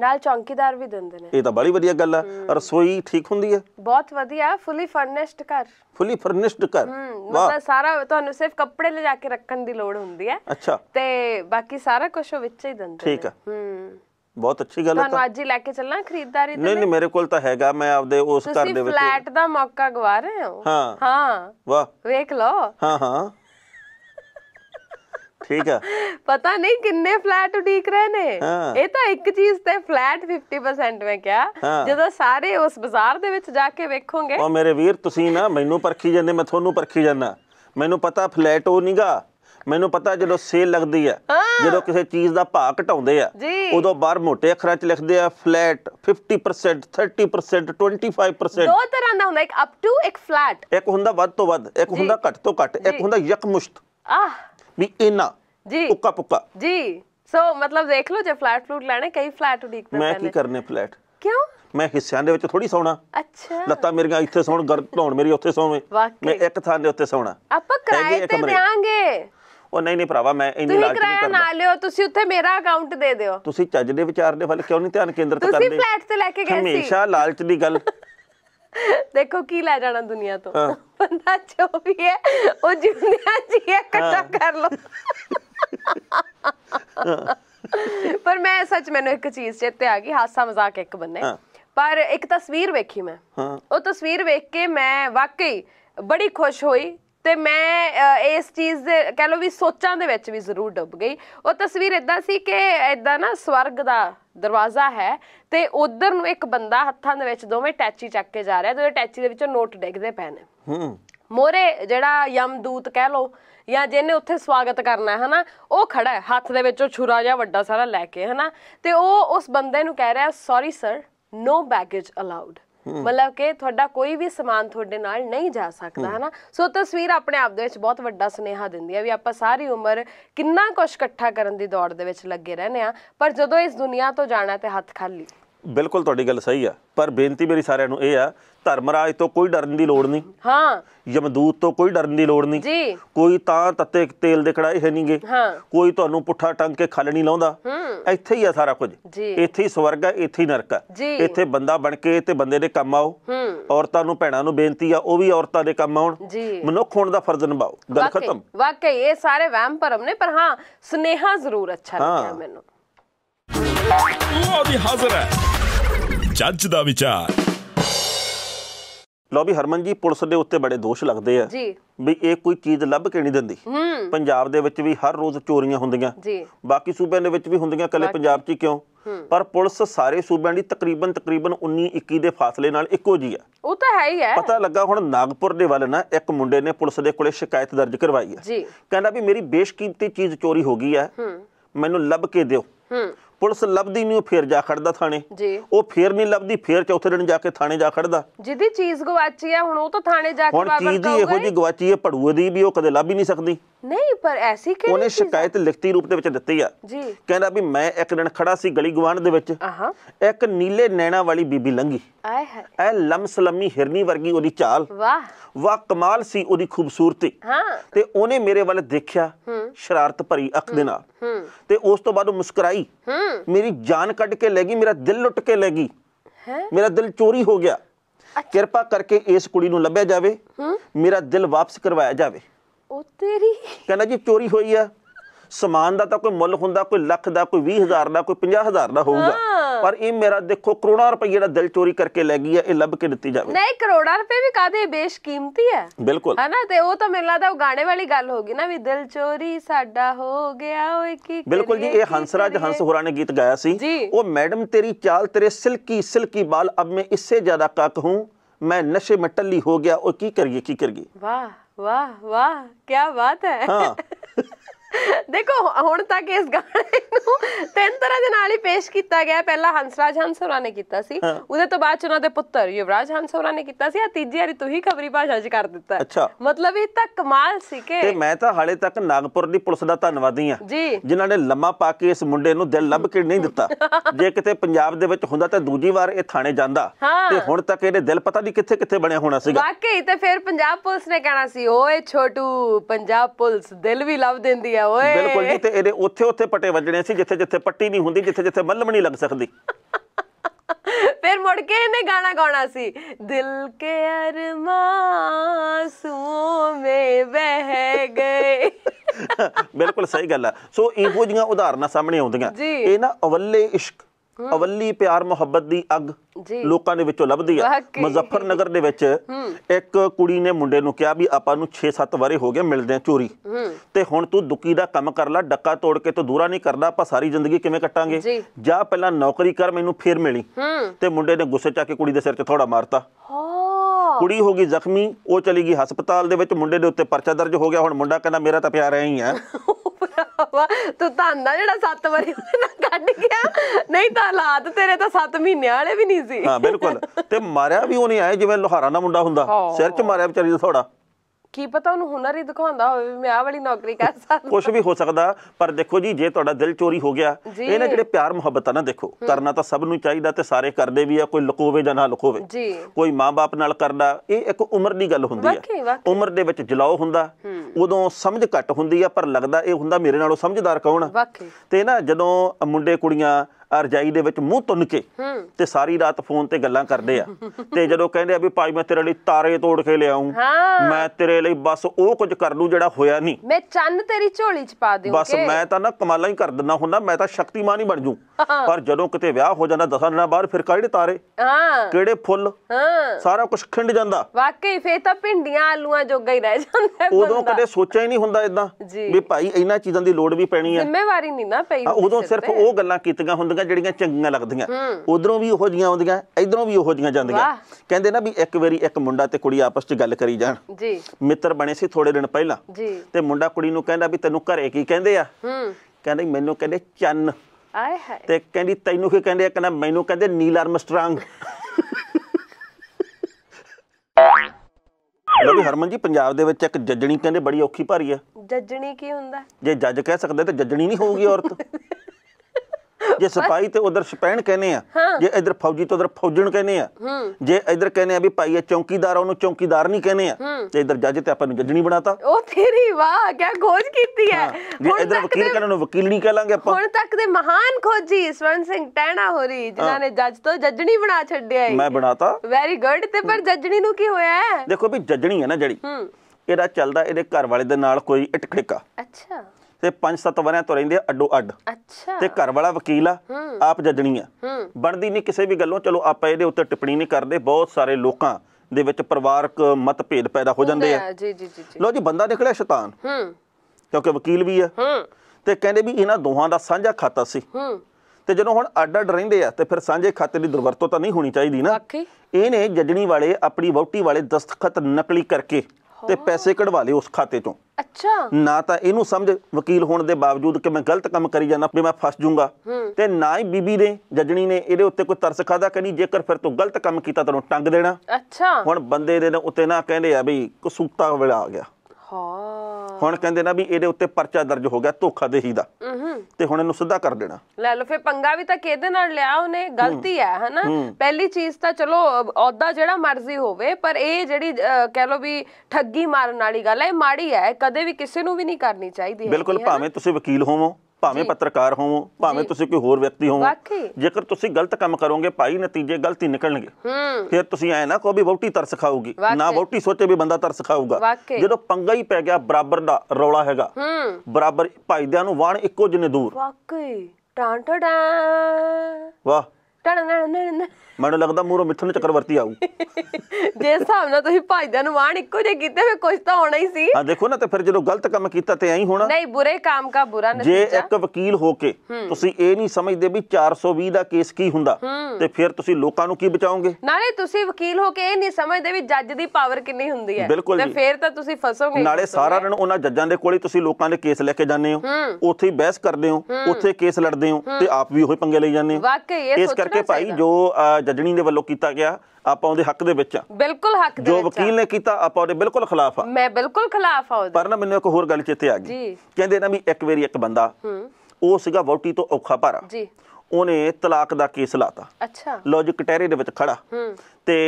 S2: ਨਾਲ ਚੌਂਕੀਦਾਰ ਵੀ ਦਿੰਦੇ ਨੇ
S1: ਇਹ ਤਾਂ ਬੜੀ ਵਧੀਆ ਗੱਲ ਆ ਰਸੋਈ ਠੀਕ ਹੁੰਦੀ ਹੈ
S2: ਬਹੁਤ ਵਧੀਆ ਫੁੱਲੀ ਫਰਨਿਸ਼ਡ ਕਰ
S1: ਫੁੱਲੀ ਫਰਨਿਸ਼ਡ ਕਰ
S2: ਮਤਲਬ ਸਾਰਾ ਤੁਹਾਨੂੰ ਸਿਰਫ ਕੱਪੜੇ ਲਿਜਾ ਕੇ ਰੱਖਣ ਦੀ ਲੋੜ ਹੁੰਦੀ ਹੈ ਅੱਛਾ ਤੇ ਬਾਕੀ ਸਾਰਾ ਕੁਝ ਉਹ ਵਿੱਚ ਹੀ ਦਿੰਦੇ ਨੇ ਠੀਕ ਆ ਹੂੰ
S1: ਬਹੁਤ ਅੱਛੀ ਗੱਲ ਹੈ ਤੁਹਾਨੂੰ ਅੱਜ
S2: ਹੀ ਲੈ ਕੇ ਚੱਲਣਾ ਖਰੀਦਦਾਰੀ ਤੇ ਨਹੀਂ ਨਹੀਂ
S1: ਮੇਰੇ ਕੋਲ ਤਾਂ ਹੈਗਾ ਮੈਂ ਆਪਦੇ ਉਸ ਘਰ ਦੇ ਵਿੱਚ ਤੁਸੀਂ ਫਲੈਟ
S2: ਦਾ ਮੌਕਾ ਗਵਾ ਰਹੇ ਹੋ ਹਾਂ ਹਾਂ ਵਾਹ ਵੇਖ ਲਓ
S3: ਹਾਂ ਹਾਂ ਠੀਕ ਆ
S2: ਪਤਾ ਨਹੀਂ ਕਿੰਨੇ ਫਲੈਟ ਉਡੀਕ ਰਹੇ ਨੇ ਇਹ ਤਾਂ ਇੱਕ ਚੀਜ਼ ਤੇ ਫਲੈਟ 50% ਮੈਂ ਕਿਹਾ ਜਦੋਂ ਸਾਰੇ ਉਸ ਬਾਜ਼ਾਰ ਦੇ ਵਿੱਚ ਜਾ ਕੇ ਵੇਖੋਗੇ ਉਹ
S1: ਮੇਰੇ ਵੀਰ ਤੁਸੀਂ ਨਾ ਮੈਨੂੰ ਪਰਖੀ ਜਾਂਦੇ ਮੈਂ ਤੁਹਾਨੂੰ ਪਰਖੀ ਜਾਂਦਾ ਮੈਨੂੰ ਪਤਾ ਫਲੈਟ ਉਹ ਨਹੀਂਗਾ ਮੈਨੂੰ ਪਤਾ ਜਦੋਂ ਸੇਲ ਲੱਗਦੀ ਹੈ ਜਦੋਂ ਕਿਸੇ ਚੀਜ਼ ਦਾ ਭਾਅ ਘਟਾਉਂਦੇ ਆ ਉਦੋਂ ਬਾਹਰ ਮੋਟੇ ਅੱਖਰਾਂ 'ਚ ਲਿਖਦੇ ਆ ਫਲੈਟ 50% 30% 25% ਦੋ
S2: ਤਰ੍ਹਾਂ ਦਾ ਹੁੰਦਾ ਇੱਕ ਅਪ ਟੂ ਇੱਕ ਫਲੈਟ
S1: ਇੱਕ ਹੁੰਦਾ ਵੱਧ ਤੋਂ ਵੱਧ ਇੱਕ ਹੁੰਦਾ ਘੱਟ ਤੋਂ ਘੱਟ ਇੱਕ ਹੁੰਦਾ ਯਕਮੁਸ਼ਤ ਆਹ ਵੀ ਇਨਾ ਜੀ ਉੱਕਾ ਪੁੱਕਾ
S2: ਜੀ ਸੋ ਮਤਲਬ ਦੇਖ ਲਓ ਜੇ ਫਲੈਟ ਫਲੂਟ ਲੈਣੇ ਕਈ ਫਲੈਟ ਉਡੀਕ ਮੈਂ ਕੀ ਕਰਨੇ ਫਲੈਟ ਕਿਉਂ
S1: ਮੈਂ ਹਿੱਸਿਆਂ ਦੇ ਵਿੱਚ ਥੋੜੀ ਸੌਣਾ ਅੱਛਾ ਲੱਤਾਂ ਮੇਰੀਆਂ ਇੱਥੇ ਸੌਣ ਗਰਦ ਧੌਣ ਮੇਰੀ ਉੱਥੇ ਸੌਵੇਂ ਮੈਂ ਇੱਕ ਥਾਂ ਦੇ ਉੱਤੇ ਸੌਣਾ
S2: ਆਪਾਂ ਕਿਰਾਏ ਤੇ ਦੇਾਂਗੇ
S1: ਉਹ ਨਹੀਂ ਨਹੀਂ ਭਰਾਵਾ ਮੈਂ ਇੰਨੀ ਤੁਸੀਂ ਲਾਲਚ ਨਹੀਂ ਕਿਰਾਇਆ ਨਾ
S2: ਲਿਓ ਤੁਸੀਂ ਉੱਥੇ ਮੇਰਾ ਅਕਾਊਂਟ ਦੇ ਦਿਓ
S1: ਤੁਸੀਂ ਚੱਜ ਦੇ ਵਿਚਾਰ ਦੇ ਵੱਲ ਕਿਉਂ ਨਹੀਂ ਧਿਆਨ ਕੇਂਦਰਿਤ ਤੁਸੀਂ ਫਲੈਟ ਤੇ ਲੈ ਕੇ ਗਏ ਸੀ। ਹਮੇਸ਼ਾ ਲਾਲਚ ਦੀ ਗੱਲ
S2: ਦੇਖੋ ਕੀ ਲੈ ਜਾਣਾ ਦੁਨੀਆ ਤੋਂ ਬੰਦਾ ਜੋ ਵੀ ਹੈ ਉਹ ਜਿੰਦਿਆਂ ਜੀ ਇਕੱਠਾ ਕਰ ਲੋ ਪਰ ਮੈਂ ਸੱਚ ਮੈਨੂੰ ਇੱਕ ਚੀਜ਼ ਚੇਤੇ ਆ ਗਈ ਹਾਸਾ ਮਜ਼ਾਕ ਇੱਕ ਬੰਨੇ ਪਰ ਇੱਕ ਤਸਵੀਰ ਵੇਖੀ ਮੈਂ ਉਹ ਤਸਵੀਰ ਵੇਖ ਕੇ ਮੈਂ ਵਾਕਈ ਬੜੀ ਖੁਸ਼ ਹੋਈ ਤੇ ਮੈਂ ਇਸ ਚੀਜ਼ ਦੇ ਕਹਿ ਲੋ ਵੀ ਸੋਚਾਂ ਦੇ ਵਿੱਚ ਵੀ ਜ਼ਰੂਰ ਡੁੱਬ ਗਈ ਉਹ ਤਸਵੀਰ ਇਦਾਂ ਸੀ ਕਿ ਇਦਾਂ ਨਾ ਸਵਰਗ ਦਾ ਦਰਵਾਜ਼ਾ ਹੈ ਤੇ ਉਧਰ ਨੂੰ ਇੱਕ ਬੰਦਾ ਹੱਥਾਂ ਦੇ ਵਿੱਚ ਦੋਵੇਂ ਟੈਚੀ ਚੱਕ ਕੇ ਜਾ ਰਿਹਾ ਤੇ ਟੈਚੀ ਦੇ ਵਿੱਚੋਂ ਨੋਟ ਡਿੱਗਦੇ ਪੈ ਨੇ ਹੂੰ ਮੋਰੇ ਜਿਹੜਾ ਯਮਦੂਤ ਕਹਿ ਲੋ ਜਾਂ ਜਿਹਨੇ ਉੱਥੇ ਸਵਾਗਤ ਕਰਨਾ ਹੈ ਹਨਾ ਉਹ ਖੜਾ ਹੈ ਹੱਥ ਦੇ ਵਿੱਚੋਂ ਛੁਰਾ ਜਾਂ ਵੱਡਾ ਸਾਰਾ ਲੈ ਕੇ ਹਨਾ ਤੇ ਉਹ ਉਸ ਬੰਦੇ ਨੂੰ ਕਹਿ ਰਿਹਾ sorry sir no baggage allowed ਮਤਲਬ ਕਿ ਤੁਹਾਡਾ ਕੋਈ ਵੀ ਸਮਾਨ ਤੁਹਾਡੇ ਨਾਲ ਨਹੀਂ ਜਾ ਸਕਦਾ ਹਨਾ ਸੋ ਤਸਵੀਰ ਆਪਣੇ ਆਪ ਦੇ ਵਿੱਚ ਬਹੁਤ ਵੱਡਾ ਸਨੇਹਾ ਦਿੰਦੀ ਹੈ ਵੀ ਆਪਾਂ ਸਾਰੀ ਉਮਰ ਕਿੰਨਾ ਕੁਝ ਇਕੱਠਾ ਕਰਨ ਦੀ ਦੌੜ ਦੇ ਵਿੱਚ ਲੱਗੇ ਰਹਨੇ ਆ ਪਰ ਜਦੋਂ ਇਸ ਦੁਨੀਆ ਤੋਂ ਜਾਣਾ ਤੇ ਹੱਥ ਖਾਲੀ
S1: ਬਿਲਕੁਲ ਤੁਹਾਡੀ ਗੱਲ ਸਹੀ ਆ ਪਰ ਬੇਨਤੀ ਮੇਰੀ ਸਾਰਿਆਂ ਨੂੰ ਇਹ ਆ ਧਰਮਰਾਜ ਤੋਂ ਕੋਈ ਡਰਨ ਦੀ ਲੋੜ ਨਹੀਂ ਹਾਂ ਯਮਦੂਤ ਤੋਂ ਕੋਈ ਡਰਨ ਦੀ ਲੋੜ ਨਹੀਂ ਜੀ ਕੋਈ ਤਾਂ ਤੱਤੇ ਤੇਲ ਦੇ ਕੜਾਈ ਹੈ ਨਹੀਂਗੇ ਹਾਂ ਕੋਈ ਤੁਹਾਨੂੰ ਪੁੱਠਾ ਟੰਗ ਕੇ ਖਲ ਨਹੀਂ ਲਾਉਂਦਾ ਇੱਥੇ ਹੀ ਆ ਸਾਰਾ ਕੁਝ ਇੱਥੇ ਹੀ ਸਵਰਗ ਆ ਇੱਥੇ ਹੀ ਨਰਕ ਆ ਇੱਥੇ ਬੰਦਾ ਬਣ ਕੇ ਤੇ ਬੰਦੇ ਦੇ ਕੰਮ ਆਓ ਔਰਤਾਂ ਨੂੰ ਭੈਣਾਂ ਨੂੰ ਬੇਨਤੀ ਆ ਉਹ ਵੀ ਔਰਤਾਂ ਦੇ ਕੰਮ ਆਉਣ ਮਨੁੱਖ ਹੋਣ ਦਾ ਫਰਜ਼ ਨਿਭਾਓ ਗੱਲ ਖਤਮ
S2: ਵਾਕਈ ਇਹ ਸਾਰੇ ਵਹਿਮ ਭਰਮ ਨੇ ਪਰ ਹਾਂ ਸੁਨੇਹਾ ਜ਼ਰੂਰ ਅੱਛਾ ਲੱਗਿਆ ਮੈਨੂੰ
S1: ਲੌਬੀ ਹਾਜ਼ਰ ਹੈ ਜੱਜ ਦਾ ਵਿਚਾਰ ਲੋ ਵੀ ਹਰਮਨ ਜੀ ਪੁਲਿਸ ਦੇ ਉੱਤੇ ਬੜੇ ਦੋਸ਼ ਲੱਗਦੇ ਆ ਜੀ ਵੀ ਇਹ ਕੋਈ ਚੀਜ਼ ਲੱਭ ਕੇ ਨਹੀਂ ਦਿੰਦੀ ਪੰਜਾਬ ਦੇ ਵਿੱਚ ਵੀ ਹਰ ਰੋਜ਼ ਚੋਰੀਆਂ ਹੁੰਦੀਆਂ ਜੀ ਬਾਕੀ ਸੂਬਿਆਂ ਦੇ ਵਿੱਚ ਵੀ ਹੁੰਦੀਆਂ ਕੱਲੇ ਪੰਜਾਬ 'ਚ ਕਿਉਂ ਪਰ ਪੁਲਿਸ ਸਾਰੇ ਸੂਬਿਆਂ ਦੀ ਤਕਰੀਬਨ ਤਕਰੀਬਨ 19 21 ਦੇ ਫਾਸਲੇ ਨਾਲ ਇੱਕੋ ਜੀ ਆ
S2: ਉਹ ਤਾਂ ਹੈ ਹੀ ਹੈ ਪਤਾ
S1: ਲੱਗਾ ਹੁਣ ਨਾਗਪੁਰ ਦੇ ਵੱਲ ਨਾ ਇੱਕ ਮੁੰਡੇ ਨੇ ਪੁਲਿਸ ਦੇ ਕੋਲੇ ਸ਼ਿਕਾਇਤ ਦਰਜ ਕਰਵਾਈ ਹੈ ਜੀ ਕਹਿੰਦਾ ਵੀ ਮੇਰੀ ਬੇਸ਼ਕੀਮਤੀ ਚੀਜ਼ ਚੋਰੀ ਹੋ ਗਈ ਹੈ ਮੈਨੂੰ ਲੱਭ ਕੇ ਦਿਓ ਪੁਲਿਸ ਲੱਭਦੀ ਨਹੀਂ ਉਹ ਫੇਰ ਜਾ ਖੜਦਾ ਥਾਣੇ ਜੀ ਉਹ ਫੇਰ ਨਹੀਂ ਲੱਭਦੀ ਫੇਰ ਚੌਥੇ ਦਿਨ ਜਾ ਕੇ ਥਾਣੇ ਜਾ ਖੜਦਾ
S2: ਜਿਹਦੀ ਚੀਜ਼ ਗਵਾਚੀ ਆ ਹੁਣ ਉਹ ਤਾਂ ਥਾਣੇ ਜਾ ਕੇ ਵਾਪਸ ਆਊਗਾ ਹੁਣ ਚੀਜ਼ ਦੀ ਇਹੋ ਜੀ
S1: ਗਵਾਚੀ ਹੈ ਭੜੂਏ ਦੀ ਵੀ ਉਹ ਕਦੇ ਲੱਭ ਹੀ ਨਹੀਂ ਸਕਦੀ
S2: ਨਹੀਂ ਪਰ ਐਸੀ ਕਿ ਉਹਨੇ
S1: ਸ਼ਿਕਾਇਤ ਲਿਖਤੀ ਰੂਪ ਦੇ ਵਿੱਚ ਦਿੱਤੀ ਆ ਜੀ ਕਹਿੰਦਾ ਵੀ ਮੈਂ ਇੱਕ ਦਿਨ ਖੜਾ ਸੀ ਗਲੀ ਗਵਾਨ ਦੇ ਵਿੱਚ ਆਹਾਂ ਇੱਕ ਨੀਲੇ ਨੈਣਾ ਵਾਲੀ ਬੀਬੀ ਲੰਗੀ ਆਏ ਹਾਏ ਐ ਲਮਸਲਮੀ ਹਿਰਨੀ ਵਰਗੀ ਉਹਦੀ ਚਾਲ ਵਾਹ ਵਾਹ ਕਮਾਲ ਸੀ ਉਹਦੀ ਖੂਬਸੂਰਤੀ ਹਾਂ ਤੇ ਉਹਨੇ ਮੇਰੇ ਵੱਲ ਦੇਖਿਆ ਸ਼ਰਾਰਤ ਭਰੀ ਅੱਖ ਦੇ ਨਾਲ ਤੇ ਉਸ ਤੋਂ ਬਾਅਦ ਉਹ ਮੁਸਕਰਾਈ ਹੂੰ ਮੇਰੀ ਜਾਨ ਕੱਢ ਕੇ ਲੈ ਗਈ ਮੇਰਾ ਦਿਲ ਲੁੱਟ ਕੇ ਲੈ ਗਈ ਹੈ ਮੇਰਾ ਦਿਲ ਚੋਰੀ ਹੋ ਗਿਆ ਕਿਰਪਾ ਕਰਕੇ ਇਸ ਕੁੜੀ ਨੂੰ ਲੱਭਿਆ ਜਾਵੇ ਮੇਰਾ ਦਿਲ ਵਾਪਸ ਕਰਵਾਇਆ ਜਾਵੇ
S2: ਉਹ ਤੇਰੀ
S1: ਕਹਿੰਦਾ ਜੀ ਚੋਰੀ ਹੋਈ ਆ ਸਮਾਨ ਦਾ ਤਾਂ ਕੋਈ ਮੁੱਲ ਹੁੰਦਾ ਕੋਈ ਲੱਖ ਦਾ ਕੋਈ 20000 ਦਾ ਕੋਈ 50000 ਦਾ ਹੋਊਗਾ ਪਰ ਇਹ ਮੇਰਾ ਦੇਖੋ ਕਰੋੜਾਂ ਰੁਪਏ ਜਿਹੜਾ ਦਿਲ ਚੋਰੀ ਕਰਕੇ ਲੈ ਗਈ ਹੈ ਇਹ ਲੱਭ ਕੇ ਦਿੱਤੀ ਜਾਵੇ
S2: ਨਹੀਂ ਕਰੋੜਾਂ ਰੁਪਏ ਵੀ ਕਾਦੇ ਬੇਸ਼ਕੀਮਤੀ ਹੈ ਬਿਲਕੁਲ ਹੈ ਨਾ ਤੇ ਉਹ ਤਾਂ ਮੈਨੂੰ ਲੱਗਦਾ ਉਹ ਗਾਣੇ ਵਾਲੀ ਗੱਲ ਹੋ ਗਈ ਨਾ ਵੀ ਦਿਲ ਚੋਰੀ ਸਾਡਾ ਹੋ ਗਿਆ ਓਏ ਕੀ ਬਿਲਕੁਲ ਜੀ ਇਹ ਹੰਸਰਾਜ ਹੰਸ ਹੋਰਾਂ
S1: ਨੇ ਗੀਤ ਗਾਇਆ ਸੀ ਉਹ ਮੈਡਮ ਤੇਰੀ ਚਾਲ ਤੇਰੇ ਸਿਲਕੀ ਸਿਲਕੀ ਬਾਲ ਅਬ ਮੈਂ ਇਸੇ ਜ਼ਿਆਦਾ ਕੱਕ ਹੂੰ ਮੈਂ ਨਸ਼ੇ ਮੇ ਟੱਲੀ ਹੋ ਗਿਆ ਓਏ ਕੀ ਕਰੀਏ ਕੀ ਕਰੀਏ
S2: ਵਾਹ ਵਾਹ ਵਾਹ ਕੀ ਬਾਤ ਹੈ ਹਾਂ ਦੇਖੋ ਹੁਣ ਤੱਕ ਇਸ ਗਾਣੇ ਨੂੰ ਤਿੰਨ ਤਰ੍ਹਾਂ ਦੇ ਨਾਲ ਹੀ ਪੇਸ਼ ਕੀਤਾ ਗਿਆ ਪਹਿਲਾ ਹੰਸਰਾਜ ਹੰਸੋਰਾ ਨੇ ਕੀਤਾ ਸੀ ਉਹਦੇ ਤੋਂ ਬਾਅਦ ਉਹਨਾਂ ਦੇ ਪੁੱਤਰ ਯੁਵਰਾਜ ਹੰਸੋਰਾ ਨੇ ਕੀਤਾ ਸੀ ਆ ਤੀਜੀ ਵਾਰੀ ਤੂੰ ਹੀ ਖਬਰੀ ਭਾਸ਼ਾ 'ਚ ਕਰ ਦਿੱਤਾ ਮਤਲਬ ਇਹ ਤਾਂ ਕਮਾਲ ਸੀ ਕਿ ਤੇ
S1: ਮੈਂ ਤਾਂ ਹਾਲੇ ਤੱਕ ਨਾਗਪੁਰ ਦੀ ਪੁਲਿਸ ਦਾ ਧੰਨਵਾਦੀ ਆ ਜਿਨ੍ਹਾਂ ਨੇ ਲੰਮਾ ਪਾ ਕੇ ਇਸ ਮੁੰਡੇ ਨੂੰ ਦਿਲ ਲੱਭ ਕੇ ਨਹੀਂ ਦਿੱਤਾ ਜੇ ਕਿਤੇ ਪੰਜਾਬ ਦੇ ਵਿੱਚ ਹੁੰਦਾ ਤਾਂ ਦੂਜੀ ਵਾਰ ਇਹ ਥਾਣੇ ਜਾਂਦਾ ਤੇ ਹੁਣ ਤੱਕ ਇਹਦੇ ਦਿਲ ਪਤਾ ਨਹੀਂ ਕਿੱਥੇ ਕਿੱਥੇ ਬਣਿਆ ਹੋਣਾ ਸੀਗਾ
S2: ਵਾਕਈ ਤੇ ਫਿਰ ਪੰਜਾਬ ਪੁਲਿਸ ਨੇ ਕਹਿਣਾ ਸੀ ਓਏ ਛੋਟੂ ਪੰਜਾਬ ਪੁਲਿਸ ਦਿਲ ਵੀ ਲੱਭ ਦਿੰਦੀ ਗਿਆ ਓਏ ਬਿਲਕੁਲ ਜੀ ਤੇ
S1: ਇਹਦੇ ਉੱਥੇ ਉੱਥੇ ਪੱਟੇ ਵੱਜਣੇ ਸੀ ਜਿੱਥੇ ਜਿੱਥੇ ਪੱਟੀ ਨਹੀਂ ਹੁੰਦੀ ਜਿੱਥੇ ਜਿੱਥੇ ਮੱਲਮ ਨਹੀਂ ਲੱਗ ਸਕਦੀ
S2: ਫਿਰ ਮੁੜ ਕੇ ਇਹਨੇ ਗਾਣਾ ਗਾਉਣਾ ਸੀ ਦਿਲ ਕੇ ਅਰਮਾਸੂਆਂ ਮੇ ਵਹਿ ਗਏ
S1: ਬਿਲਕੁਲ ਸਹੀ ਗੱਲ ਆ ਸੋ ਇਹੋ ਜੀਆਂ ਉਦਾਹਰਨਾਂ ਸਾਹਮਣੇ ਆਉਂਦੀਆਂ ਇਹ ਨਾ ਅਵੱਲੇ ਇਸ਼ਕ ਅਵੱਲੀ ਪਿਆਰ ਮੁਹੱਬਤ ਦੀ ਅੱਗ ਲੋਕਾਂ ਦੇ ਵਿੱਚੋਂ ਲੱਭਦੀ ਆ ਮੁਜ਼ੱਫਰਨਗਰ ਦੇ ਵਿੱਚ ਇੱਕ ਕੁੜੀ ਨੇ ਮੁੰਡੇ ਨੂੰ ਕਿਹਾ ਵੀ ਆਪਾਂ ਨੂੰ 6-7 ਵਾਰੇ ਹੋ ਗਏ ਮਿਲਦੇ ਆ ਚੋਰੀ ਤੇ ਹੁਣ ਤੂੰ ਦੁੱਕੀ ਦਾ ਕੰਮ ਕਰ ਲੈ ਡੱਕਾ ਤੋੜ ਕੇ ਤੂੰ ਦੂਰਾ ਨਹੀਂ ਕਰਦਾ ਆਪਾਂ ਸਾਰੀ ਜ਼ਿੰਦਗੀ ਕਿਵੇਂ ਕੱਟਾਂਗੇ ਜਾਂ ਪਹਿਲਾਂ ਨੌਕਰੀ ਕਰ ਮੈਨੂੰ ਫੇਰ ਮਿਲੀ ਤੇ ਮੁੰਡੇ ਨੇ ਗੁੱਸੇ ਚ ਆ ਕੇ ਕੁੜੀ ਦੇ ਸਿਰ 'ਚ ਥੋੜਾ ਮਾਰਤਾ ਕੁੜੀ ਹੋ ਗਈ ਜ਼ਖਮੀ ਉਹ ਚਲੀ ਗਈ ਹਸਪਤਾਲ ਦੇ ਵਿੱਚ ਮੁੰਡੇ ਦੇ ਉੱਤੇ ਪਰਚਾ ਦਰਜ ਹੋ ਗਿਆ ਹੁਣ ਮੁੰਡਾ ਕਹਿੰਦਾ ਮੇਰਾ ਤਾਂ ਪਿਆਰ ਐ ਹੀ ਆ
S2: ਤੂੰ ਤੂੰ ਧੰਦਾ ਜਿਹੜਾ 7 ਵਾਰੀ ਨਾ ਕੱਢ ਗਿਆ ਨਹੀਂ ਤਾਂ ਹਾਲਾਤ ਤੇਰੇ ਤਾਂ 7 ਮਹੀਨੇ ਵਾਲੇ ਵੀ ਨਹੀਂ ਸੀ ਹਾਂ
S1: ਬਿਲਕੁਲ ਤੇ ਮਾਰਿਆ ਵੀ ਉਹਨੇ ਆਏ ਜਿਵੇਂ ਲੋਹਾਰਾ ਦਾ ਮੁੰਡਾ ਹੁੰਦਾ ਸਿਰ 'ਚ ਮਾਰਿਆ ਵਿਚਾਰੀ ਦਾ ਥੋੜਾ
S2: ਕੀ ਪਤਾ ਉਹਨੂੰ ਹੁਨਰ ਹੀ ਦਿਖਾਉਂਦਾ ਹੋਵੇ ਵੀ ਮੈਂ ਆਹ ਵਾਲੀ ਨੌਕਰੀ ਕਰ ਸਕਦਾ ਕੁਝ ਵੀ
S1: ਹੋ ਸਕਦਾ ਪਰ ਦੇਖੋ ਜੀ ਜੇ ਤੁਹਾਡਾ ਦਿਲ ਚੋਰੀ ਹੋ ਗਿਆ ਇਹ ਨਾ ਜਿਹੜੇ ਪਿਆਰ ਮੁਹੱਬਤ ਆ ਨਾ ਦੇਖੋ ਕਰਨਾ ਤਾਂ ਸਭ ਨੂੰ ਚਾਹੀਦਾ ਤੇ ਸਾਰੇ ਕਰਦੇ ਵੀ ਆ ਕੋਈ ਲੁਕੋਵੇ ਜਾਂ ਨਾ ਲੁਕੋਵੇ ਕੋਈ ਮਾਂ-ਬਾਪ ਨਾਲ ਕਰਦਾ ਇਹ ਇੱਕ ਉਮਰ ਦੀ ਗੱਲ ਹੁੰਦੀ ਆ ਉਮਰ ਦੇ ਵਿੱਚ ਜਲਾਓ ਹੁੰਦਾ ਉਦੋਂ ਸਮਝ ਘੱਟ ਹੁੰਦੀ ਆ ਪਰ ਲੱਗਦਾ ਇਹ ਹੁੰਦਾ ਮੇਰੇ ਨਾਲੋਂ ਸਮਝਦਾਰ ਕੌਣ ਤੇ ਨਾ ਜਦੋਂ ਮੁੰਡੇ ਕੁੜੀਆਂ ਅਰਜਾਈ ਦੇ ਵਿੱਚ ਮੂੰਹ ਤੁੰਨ ਕੇ ਤੇ ਸਾਰੀ ਰਾਤ ਫੋਨ ਤੇ ਗੱਲਾਂ ਕਰਦੇ ਆ ਤੇ ਜਦੋਂ ਕਹਿੰਦੇ ਆ ਵੀ ਭਾਈ ਮੈਂ ਤੇਰੇ ਲਈ ਤਾਰੇ ਤੋੜ ਕੇ ਲਿਆਉਂ ਮੈਂ ਤੇਰੇ ਲਈ ਬਸ ਉਹ ਕੁਝ ਕਰ ਲੂ ਜਿਹੜਾ ਹੋਇਆ ਨਹੀਂ
S2: ਮੈਂ ਚੰਨ ਤੇਰੀ ਝੋਲੀ ਚ ਪਾ ਦੇਉਂ ਬਸ ਮੈਂ
S1: ਤਾਂ ਨਾ ਕਮਾਲਾਂ ਹੀ ਕਰ ਦਿੰਦਾ ਹੁੰਦਾ ਮੈਂ ਤਾਂ ਸ਼ਕਤੀਮਾਨ ਹੀ ਬਣ ਜੂ ਪਰ ਜਦੋਂ ਕਿਤੇ ਵਿਆਹ ਹੋ ਜਾਂਦਾ ਦਸਾਂ ਦਿਨਾਂ ਬਾਅਦ ਫਿਰ ਕਿਹੜੇ ਤਾਰੇ
S2: ਹਾਂ ਕਿਹੜੇ ਫੁੱਲ ਹਾਂ
S1: ਸਾਰਾ ਕੁਝ ਖਿੰਡ ਜਾਂਦਾ
S2: ਵਾਕਈ ਫੇ ਤਾਂ ਭਿੰਡੀਆਂ ਆਲੂਆਂ ਜੋਗਾ ਹੀ ਰਹਿ ਜਾਂਦਾ ਉਦੋਂ ਕਦੇ
S1: ਸੋਚਿਆ ਹੀ ਨਹੀਂ ਹੁੰਦਾ ਇਦਾਂ ਵੀ ਭਾਈ ਇਹਨਾਂ ਚੀਜ਼ਾਂ ਦੀ ਲੋੜ ਵੀ ਪੈਣੀ ਆ
S2: ਜ਼ਿੰਮੇਵਾਰੀ ਨਹੀਂ ਨਾ ਪਈ ਉਦੋਂ ਸਿਰਫ ਉਹ
S1: ਗੱਲਾਂ ਕੀਤੀਆਂ ਹੁੰਦੀਆਂ ਆਉਂਦੀਆਂ ਜਿਹੜੀਆਂ ਚੰਗੀਆਂ ਲੱਗਦੀਆਂ ਉਧਰੋਂ ਵੀ ਉਹੋ ਜੀਆਂ ਆਉਂਦੀਆਂ ਇਧਰੋਂ ਵੀ ਉਹੋ ਜੀਆਂ ਜਾਂਦੀਆਂ ਕਹਿੰਦੇ ਨਾ ਵੀ ਇੱਕ ਵਾਰੀ ਇੱਕ ਮੁੰਡਾ ਤੇ ਕੁੜੀ ਆਪਸ 'ਚ ਗੱਲ ਕਰੀ ਜਾਣ ਜੀ ਮਿੱਤਰ ਬਣੇ ਸੀ ਥੋੜੇ ਦਿਨ ਪਹਿਲਾਂ ਜੀ ਤੇ ਮੁੰਡਾ ਕੁੜੀ ਨੂੰ ਕਹਿੰਦਾ ਵੀ ਤੈਨੂੰ ਘਰੇ ਕੀ ਕਹਿੰਦੇ ਆ ਹੂੰ ਕਹਿੰਦੀ ਮੈਨੂੰ ਕਹਿੰਦੇ ਚੰਨ ਆਏ ਹਾਏ ਤੇ ਕਹਿੰਦੀ ਤੈਨੂੰ ਕੀ ਕਹਿੰਦੇ ਆ ਕਹਿੰਦਾ ਮੈਨੂੰ ਕਹਿੰਦੇ ਨੀਲ ਆਰਮਸਟ੍ਰਾਂਗ ਲੋਕੀ ਹਰਮਨ ਜੀ ਪੰਜਾਬ ਦੇ ਵਿੱਚ ਇੱਕ ਜੱਜਣੀ ਕਹਿੰਦੇ ਬੜੀ ਔਖੀ ਭਾਰੀ ਆ
S2: ਜੱਜਣੀ ਕੀ ਹੁੰਦਾ
S1: ਜੇ ਜੱਜ ਕਹਿ ਸਕਦੇ ਤਾਂ ਜੱਜਣੀ ਨਹੀਂ ਹੋਊਗੀ ਔਰਤ ਜੇ ਸਿਪਾਹੀ ਤੇ ਉਧਰ ਸਪੈਣ ਕਹਿੰਦੇ ਆ ਜੇ ਇਧਰ ਫੌਜੀ ਤੇ ਉਧਰ ਫੌਜਣ ਕਹਿੰਦੇ ਆ ਜੇ ਇਧਰ ਕਹਿੰਦੇ ਆ ਵੀ ਭਾਈ ਇਹ ਚੌਕੀਦਾਰ ਉਹਨੂੰ ਚੌਕੀਦਾਰ ਨਹੀਂ ਕਹਿੰਦੇ ਆ ਤੇ ਇਧਰ ਜੱਜ ਤੇ ਆਪਾਂ ਨੂੰ ਜੱਜ ਨਹੀਂ ਬਣਾਤਾ
S2: ਉਹ ਤੇਰੀ ਵਾਹ ਕੀ ਖੋਜ ਕੀਤੀ ਹੈ ਜੇ ਇਧਰ ਵਕੀਲ ਕਹਿੰਦੇ
S1: ਨੂੰ ਵਕੀਲ ਨਹੀਂ ਕਹਾਂਗੇ ਆਪਾਂ ਹੁਣ
S2: ਤੱਕ ਦੇ ਮਹਾਨ ਖੋਜੀ ਸਵਰਨ ਸਿੰਘ ਟੈਣਾ ਹੋਰੀ ਜਿਨ੍ਹਾਂ ਨੇ ਜੱਜ ਤੋਂ ਜੱਜਣੀ ਬਣਾ ਛੱਡਿਆ ਮੈਂ ਬਣਾਤਾ ਵੈਰੀ ਗੁੱਡ ਤੇ ਪਰ ਜੱਜਣੀ ਨੂੰ ਕੀ ਹੋਇਆ
S1: ਦੇਖੋ ਵੀ ਜੱਜਣੀ ਹੈ ਨਾ ਜੜੀ ਇਹਦਾ ਚੱਲਦਾ ਇਹਦੇ ਘਰ ਵਾਲੇ ਦੇ ਨਾਲ ਕੋਈ ਇਟਖੜਿਕਾ ਅੱਛਾ ਤੇ 5-7 ਵਰਿਆਂ ਤੋਂ ਰਹਿੰਦੇ ਅੱਡੋ ਅੱਡ ਅੱਛਾ ਤੇ ਘਰ ਵਾਲਾ ਵਕੀਲ ਆ ਆਪ ਜੱਜਣੀ ਆ ਬਣਦੀ ਨਹੀਂ ਕਿਸੇ ਵੀ ਗੱਲੋਂ ਚਲੋ ਆਪਾਂ ਇਹਦੇ ਉੱਤੇ ਟਿੱਪਣੀ ਨਹੀਂ ਕਰਦੇ ਬਹੁਤ ਸਾਰੇ ਲੋਕਾਂ ਦੇ ਵਿੱਚ ਪਰਿਵਾਰਕ ਮਤਭੇਦ ਪੈਦਾ ਹੋ ਜਾਂਦੇ ਆ
S3: ਜੀ ਜੀ ਜੀ ਲੋ
S1: ਜੀ ਬੰਦਾ ਨਿਕਲਿਆ ਸ਼ੈਤਾਨ ਹੂੰ ਕਿਉਂਕਿ ਵਕੀਲ ਵੀ ਆ ਹੂੰ ਤੇ ਕਹਿੰਦੇ ਵੀ ਇਹਨਾਂ ਦੋਹਾਂ ਦਾ ਸਾਂਝਾ ਖਾਤਾ ਸੀ ਹੂੰ ਤੇ ਜਦੋਂ ਹੁਣ ਅੱਡ ਅੱਡ ਰਹਿੰਦੇ ਆ ਤੇ ਫਿਰ ਸਾਂਝੇ ਖਾਤੇ ਦੀ ਦੁਰਵਰਤੋਂ ਤਾਂ ਨਹੀਂ ਹੋਣੀ ਚਾਹੀਦੀ ਨਾ ਇਹਨੇ ਜੱਜਣੀ ਵਾਲੇ ਆਪਣੀ ਵੋਟੀ ਵਾਲੇ ਦਸਤਖਤ ਨਕਲੀ ਕਰਕੇ ਤੇ ਪੈਸੇ ਕਢਵਾ ਲਏ ਉਸ ਖਾਤੇ ਤੋਂ
S3: ਅੱਛਾ ਨਾ
S1: ਤਾਂ ਇਹਨੂੰ ਸਮਝ ਵਕੀਲ ਹੋਣ ਦੇ ਬਾਵਜੂਦ ਕਿ ਮੈਂ ਗਲਤ ਕੰਮ ਕਰੀ ਜਾਂਦਾ ਵੀ ਮੈਂ ਫਸ ਜਾਊਂਗਾ ਤੇ ਨਾ ਹੀ ਬੀਬੀ ਨੇ ਜੱਜਣੀ ਨੇ ਇਹਦੇ ਉੱਤੇ ਕੋਈ ਤਰਸ ਖਾਦਾ ਕਹਿੰਦੀ ਜੇਕਰ ਫਿਰ ਤੂੰ ਗਲਤ ਕੰਮ ਕੀਤਾ ਤੈਨੂੰ ਟੰਗ ਦੇਣਾ
S3: ਅੱਛਾ ਹੁਣ
S1: ਬੰਦੇ ਦੇ ਉੱਤੇ ਨਾ ਕਹਿੰਦੇ ਆ ਵੀ ਕਸੂਤਾ ਵੇਲਾ ਆ ਗਿਆ ਹਾਂ ਹੁਣ ਕਹਿੰਦੇ ਨਾ ਵੀ ਇਹਦੇ ਉੱਤੇ ਪਰਚਾ ਦਰਜ ਹੋ ਗਿਆ ਧੋਖਾਦੇਹੀ ਦਾ ਤੇ ਹੁਣ ਇਹਨੂੰ ਸਿੱਧਾ ਕਰ ਦੇਣਾ
S2: ਲੈ ਲਓ ਫੇ ਪੰਗਾ ਵੀ ਤਾਂ ਕਿਹਦੇ ਨਾਲ ਲਿਆ ਉਹਨੇ ਗਲਤੀ ਹੈ ਹਨਾ ਪਹਿਲੀ ਚੀਜ਼ ਤਾਂ ਚਲੋ ਅਹੁਦਾ ਜਿਹੜਾ ਮਰਜ਼ੀ ਹੋਵੇ ਪਰ ਇਹ ਜਿਹੜੀ ਕਹਿ ਲੋ ਵੀ ਠੱਗੀ ਮਾਰਨ ਵਾਲੀ ਗੱਲ ਹੈ ਇਹ ਮਾੜੀ ਹੈ ਕਦੇ ਵੀ ਕਿਸੇ ਨੂੰ ਵੀ ਨਹੀਂ ਕਰਨੀ ਚਾਹੀਦੀ ਬਿਲਕੁਲ ਭਾਵੇਂ
S1: ਤੁਸੀਂ ਵਕੀਲ ਹੋਵੋ ਭਾਵੇਂ ਪੱਤਰਕਾਰ ਹੋਵੋ ਭਾਵੇਂ ਤੁਸੀਂ ਕੋਈ ਹੋਰ ਵਿਅਕਤੀ ਹੋਵੋ ਜੇਕਰ ਤੁਸੀਂ ਗਲਤ ਕੰਮ ਕਰੋਗੇ ਭਾਈ ਨਤੀਜੇ ਗਲਤ ਹੀ ਨਿਕਲਣਗੇ ਫਿਰ ਤੁਸੀਂ ਐ ਨਾ ਕੋ ਵੀ ਵੋਟੀ ਤਰਸ ਖਾਊਗੀ ਨਾ ਵੋਟੀ ਸੋਚੇ ਵੀ ਬੰਦਾ ਤਰਸ ਖਾਊਗਾ ਜਦੋਂ ਪੰਗਾ ਹੀ ਪੈ ਗਿਆ ਬਰਾਬਰ ਦਾ ਰੌਲਾ ਹੈਗਾ ਬਰਾਬਰ ਭਾਈਦਿਆਂ ਨੂੰ ਵਾਣ ਇੱਕੋ ਜਿਨੇ ਦੂਰ
S2: ਵਾਕਈ ਟਾਂਟੜਾ ਵਾਹ ਮੈਨੂੰ
S1: ਲੱਗਦਾ ਮੂਰੋਂ ਮਿੱਠੂ ਨੂੰ ਚੱਕਰਵਰਤੀ ਆਊ
S2: ਜੇ ਹਿਸਾਬ ਨਾਲ ਤੁਸੀਂ ਭਾਜਦਾ ਨੂੰ ਵਾਣ ਇੱਕੋ ਜੇ ਕੀਤੇ ਫੇ ਕੁਝ ਤਾਂ ਹੋਣਾ ਹੀ ਸੀ ਆ
S1: ਦੇਖੋ ਨਾ ਤੇ ਫਿਰ ਜਦੋਂ ਗਲਤ ਕੰਮ ਕੀਤਾ ਤੇ ਐਂ ਹੋਣਾ ਨਹੀਂ
S2: ਬੁਰੇ ਕੰਮ ਦਾ ਬੁਰਾ ਨਤੀਜਾ ਜੇ ਇੱਕ
S1: ਵਕੀਲ ਹੋ ਕੇ ਤੁਸੀਂ ਇਹ ਨਹੀਂ ਸਮਝਦੇ ਵੀ 420 ਦਾ ਕੇਸ ਕੀ ਹੁੰਦਾ ਤੇ ਫਿਰ ਤੁਸੀਂ ਲੋਕਾਂ ਨੂੰ ਕੀ ਬਚਾਓਗੇ
S2: ਨਾਲੇ ਤੁਸੀਂ ਵਕੀਲ ਹੋ ਕੇ ਇਹ ਨਹੀਂ ਸਮਝਦੇ ਵੀ ਜੱਜ ਦੀ ਪਾਵਰ ਕਿੰਨੀ ਹੁੰਦੀ ਹੈ ਤੇ ਫਿਰ ਤਾਂ ਤੁਸੀਂ ਫਸੋਗੇ ਨਾਲੇ ਸਾਰਾ
S1: ਦਿਨ ਉਹਨਾਂ ਜੱਜਾਂ ਦੇ ਕੋਲ ਹੀ ਤੁਸੀਂ ਲੋਕਾਂ ਦੇ ਕੇਸ ਲੈ ਕੇ ਜਾਂਦੇ ਹੋ ਉੱਥੇ ਹੀ ਬਹਿਸ ਕਰਦੇ ਹੋ ਉੱਥੇ ਕੇਸ ਲੜਦੇ ਹੋ ਤੇ ਆਪ ਵੀ ਉਹੀ ਪੰਗੇ ਲਈ ਜਾਂਦੇ ਹੋ ਵਾਕਈ ਇਹ ਸੋਚ ਕਿ ਭਾਈ ਜੋ ਜੱਜਣੀ ਦੇ ਵੱਲੋਂ ਕੀਤਾ ਗਿਆ ਆਪਾਂ ਉਹਦੇ ਹੱਕ ਦੇ ਵਿੱਚ ਆ
S2: ਬਿਲਕੁਲ ਹੱਕ ਦੇ ਵਿੱਚ ਜੋ ਵਕੀਲ
S1: ਨੇ ਕੀਤਾ ਆਪਾਂ ਉਹਦੇ ਬਿਲਕੁਲ ਖਿਲਾਫ ਆ
S2: ਮੈਂ ਬਿਲਕੁਲ ਖਿਲਾਫ ਆ ਉਹਦੇ
S1: ਪਰ ਨਾ ਮੈਨੂੰ ਇੱਕ ਹੋਰ ਗੱਲ ਚੇਤੇ ਆ ਗਈ ਕਹਿੰਦੇ ਨਾ ਵੀ ਇੱਕ ਵਾਰੀ ਇੱਕ ਬੰਦਾ ਉਹ ਸੀਗਾ ਵੋਟੀ ਤੋਂ ਔਖਾ ਭਾਰਾ ਜੀ ਉਹਨੇ ਤਲਾਕ ਦਾ ਕੇਸ ਲਾਤਾ ਅੱਛਾ ਲੋ ਜੀ ਕਟਹਿਰੇ ਦੇ ਵਿੱਚ ਖੜਾ ਤੇ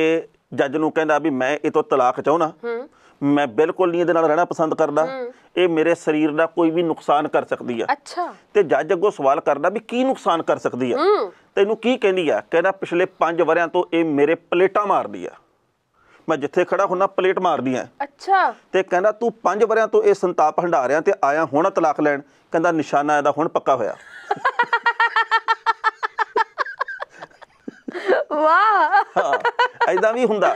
S1: ਜੱਜ ਨੂੰ ਕਹਿੰਦਾ ਵੀ ਮੈਂ ਇਹ ਤੋਂ ਤਲਾਕ ਚਾਹਣਾ ਮੈਂ ਬਿਲਕੁਲ ਨਹੀਂ ਇਹਦੇ ਨਾਲ ਰਹਿਣਾ ਪਸੰਦ ਕਰਦਾ ਇਹ ਮੇਰੇ ਸਰੀਰ ਦਾ ਕੋਈ ਵੀ ਨੁਕਸਾਨ ਕਰ ਸਕਦੀ ਆ ਅੱਛਾ ਤੇ ਜੱਜ ਅੱਗੋਂ ਸਵਾਲ ਕਰਦਾ ਵੀ ਕੀ ਨੁਕਸਾਨ ਕਰ ਸਕਦੀ ਆ ਤੈਨੂੰ ਕੀ ਕਹਿੰਦੀ ਆ ਕਹਿੰਦਾ ਪਿਛਲੇ 5 ਵਰਿਆਂ ਤੋਂ ਇਹ ਮੇਰੇ ਪਲੇਟਾਂ ਮਾਰਦੀ ਆ ਮੈਂ ਜਿੱਥੇ ਖੜਾ ਹੁੰਨਾ ਪਲੇਟ ਮਾਰਦੀ ਆ ਅੱਛਾ ਤੇ ਕਹਿੰਦਾ ਤੂੰ 5 ਵਰਿਆਂ ਤੋਂ ਇਹ ਸੰਤਾਪ ਹੰਡਾ ਤੇ ਆਇਆ ਹੁਣ ਤਲਾਕ ਲੈਣ ਕਹਿੰਦਾ ਨਿਸ਼ਾਨਾ ਇਹਦਾ ਹੁਣ ਪੱਕਾ ਹੋਇਆ
S2: ਵਾਹ
S1: ਐਦਾਂ ਵੀ ਹੁੰਦਾ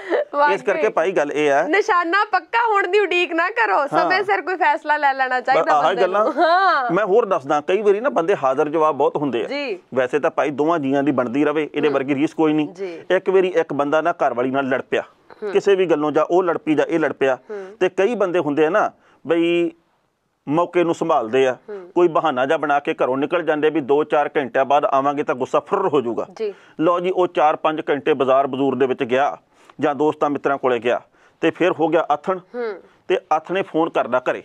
S1: ਇਸ ਕਰਕੇ ਭਾਈ ਗੱਲ ਇਹ ਆ
S2: ਨਿਸ਼ਾਨਾ ਪੱਕਾ ਹੋਣ ਦੀ ਉਡੀਕ ਨਾ ਕਰੋ ਸਮੇਂ ਸਿਰ ਕੋਈ ਫੈਸਲਾ ਲੈ ਲੈਣਾ ਚਾਹੀਦਾ ਬੰਦੇ ਨੂੰ ਹਾਂ ਮੈਂ
S1: ਹੋਰ ਦੱਸਦਾ ਕਈ ਵਾਰੀ ਨਾ ਬੰਦੇ ਹਾਜ਼ਰ ਜਵਾਬ ਬਹੁਤ ਹੁੰਦੇ ਆ ਵੈਸੇ ਤਾਂ ਭਾਈ ਦੋਵਾਂ ਜੀਆਂ ਦੀ ਬਣਦੀ ਰਵੇ ਇਹਦੇ ਵਰਗੀ ਰੀਸ ਕੋਈ ਨਹੀਂ ਇੱਕ ਵਾਰੀ ਇੱਕ ਬੰਦਾ ਨਾ ਘਰ ਵਾਲੀ ਨਾਲ ਲੜ ਪਿਆ ਕਿਸੇ ਵੀ ਗੱਲੋਂ ਜਾਂ ਉਹ ਲੜਪੀ ਜਾਂ ਇਹ ਲੜ ਪਿਆ ਤੇ ਕਈ ਬੰਦੇ ਹੁੰਦੇ ਆ ਨਾ ਬਈ ਮੌਕੇ ਨੂੰ ਸੰਭਾਲਦੇ ਆ ਕੋਈ ਬਹਾਨਾ ਜਾਂ ਬਣਾ ਕੇ ਘਰੋਂ ਨਿਕਲ ਜਾਂਦੇ ਵੀ 2-4 ਘੰਟਿਆਂ ਬਾਅਦ ਆਵਾਂਗੇ ਤਾਂ ਗੁੱਸਾ ਫਰਰ ਹੋ ਜਾਊਗਾ ਲਓ ਜੀ ਉਹ 4-5 ਘੰਟੇ ਬਾਜ਼ਾਰ ਬਜ਼ੂਰ ਦੇ ਵਿੱਚ ਗਿਆ ਜਾਂ ਦੋਸਤਾਂ ਮਿੱਤਰਾਂ ਕੋਲੇ ਗਿਆ ਤੇ ਫਿਰ ਹੋ ਗਿਆ ਆਥਣ ਤੇ ਆਥਣੇ ਫੋਨ ਕਰਦਾ ਘਰੇ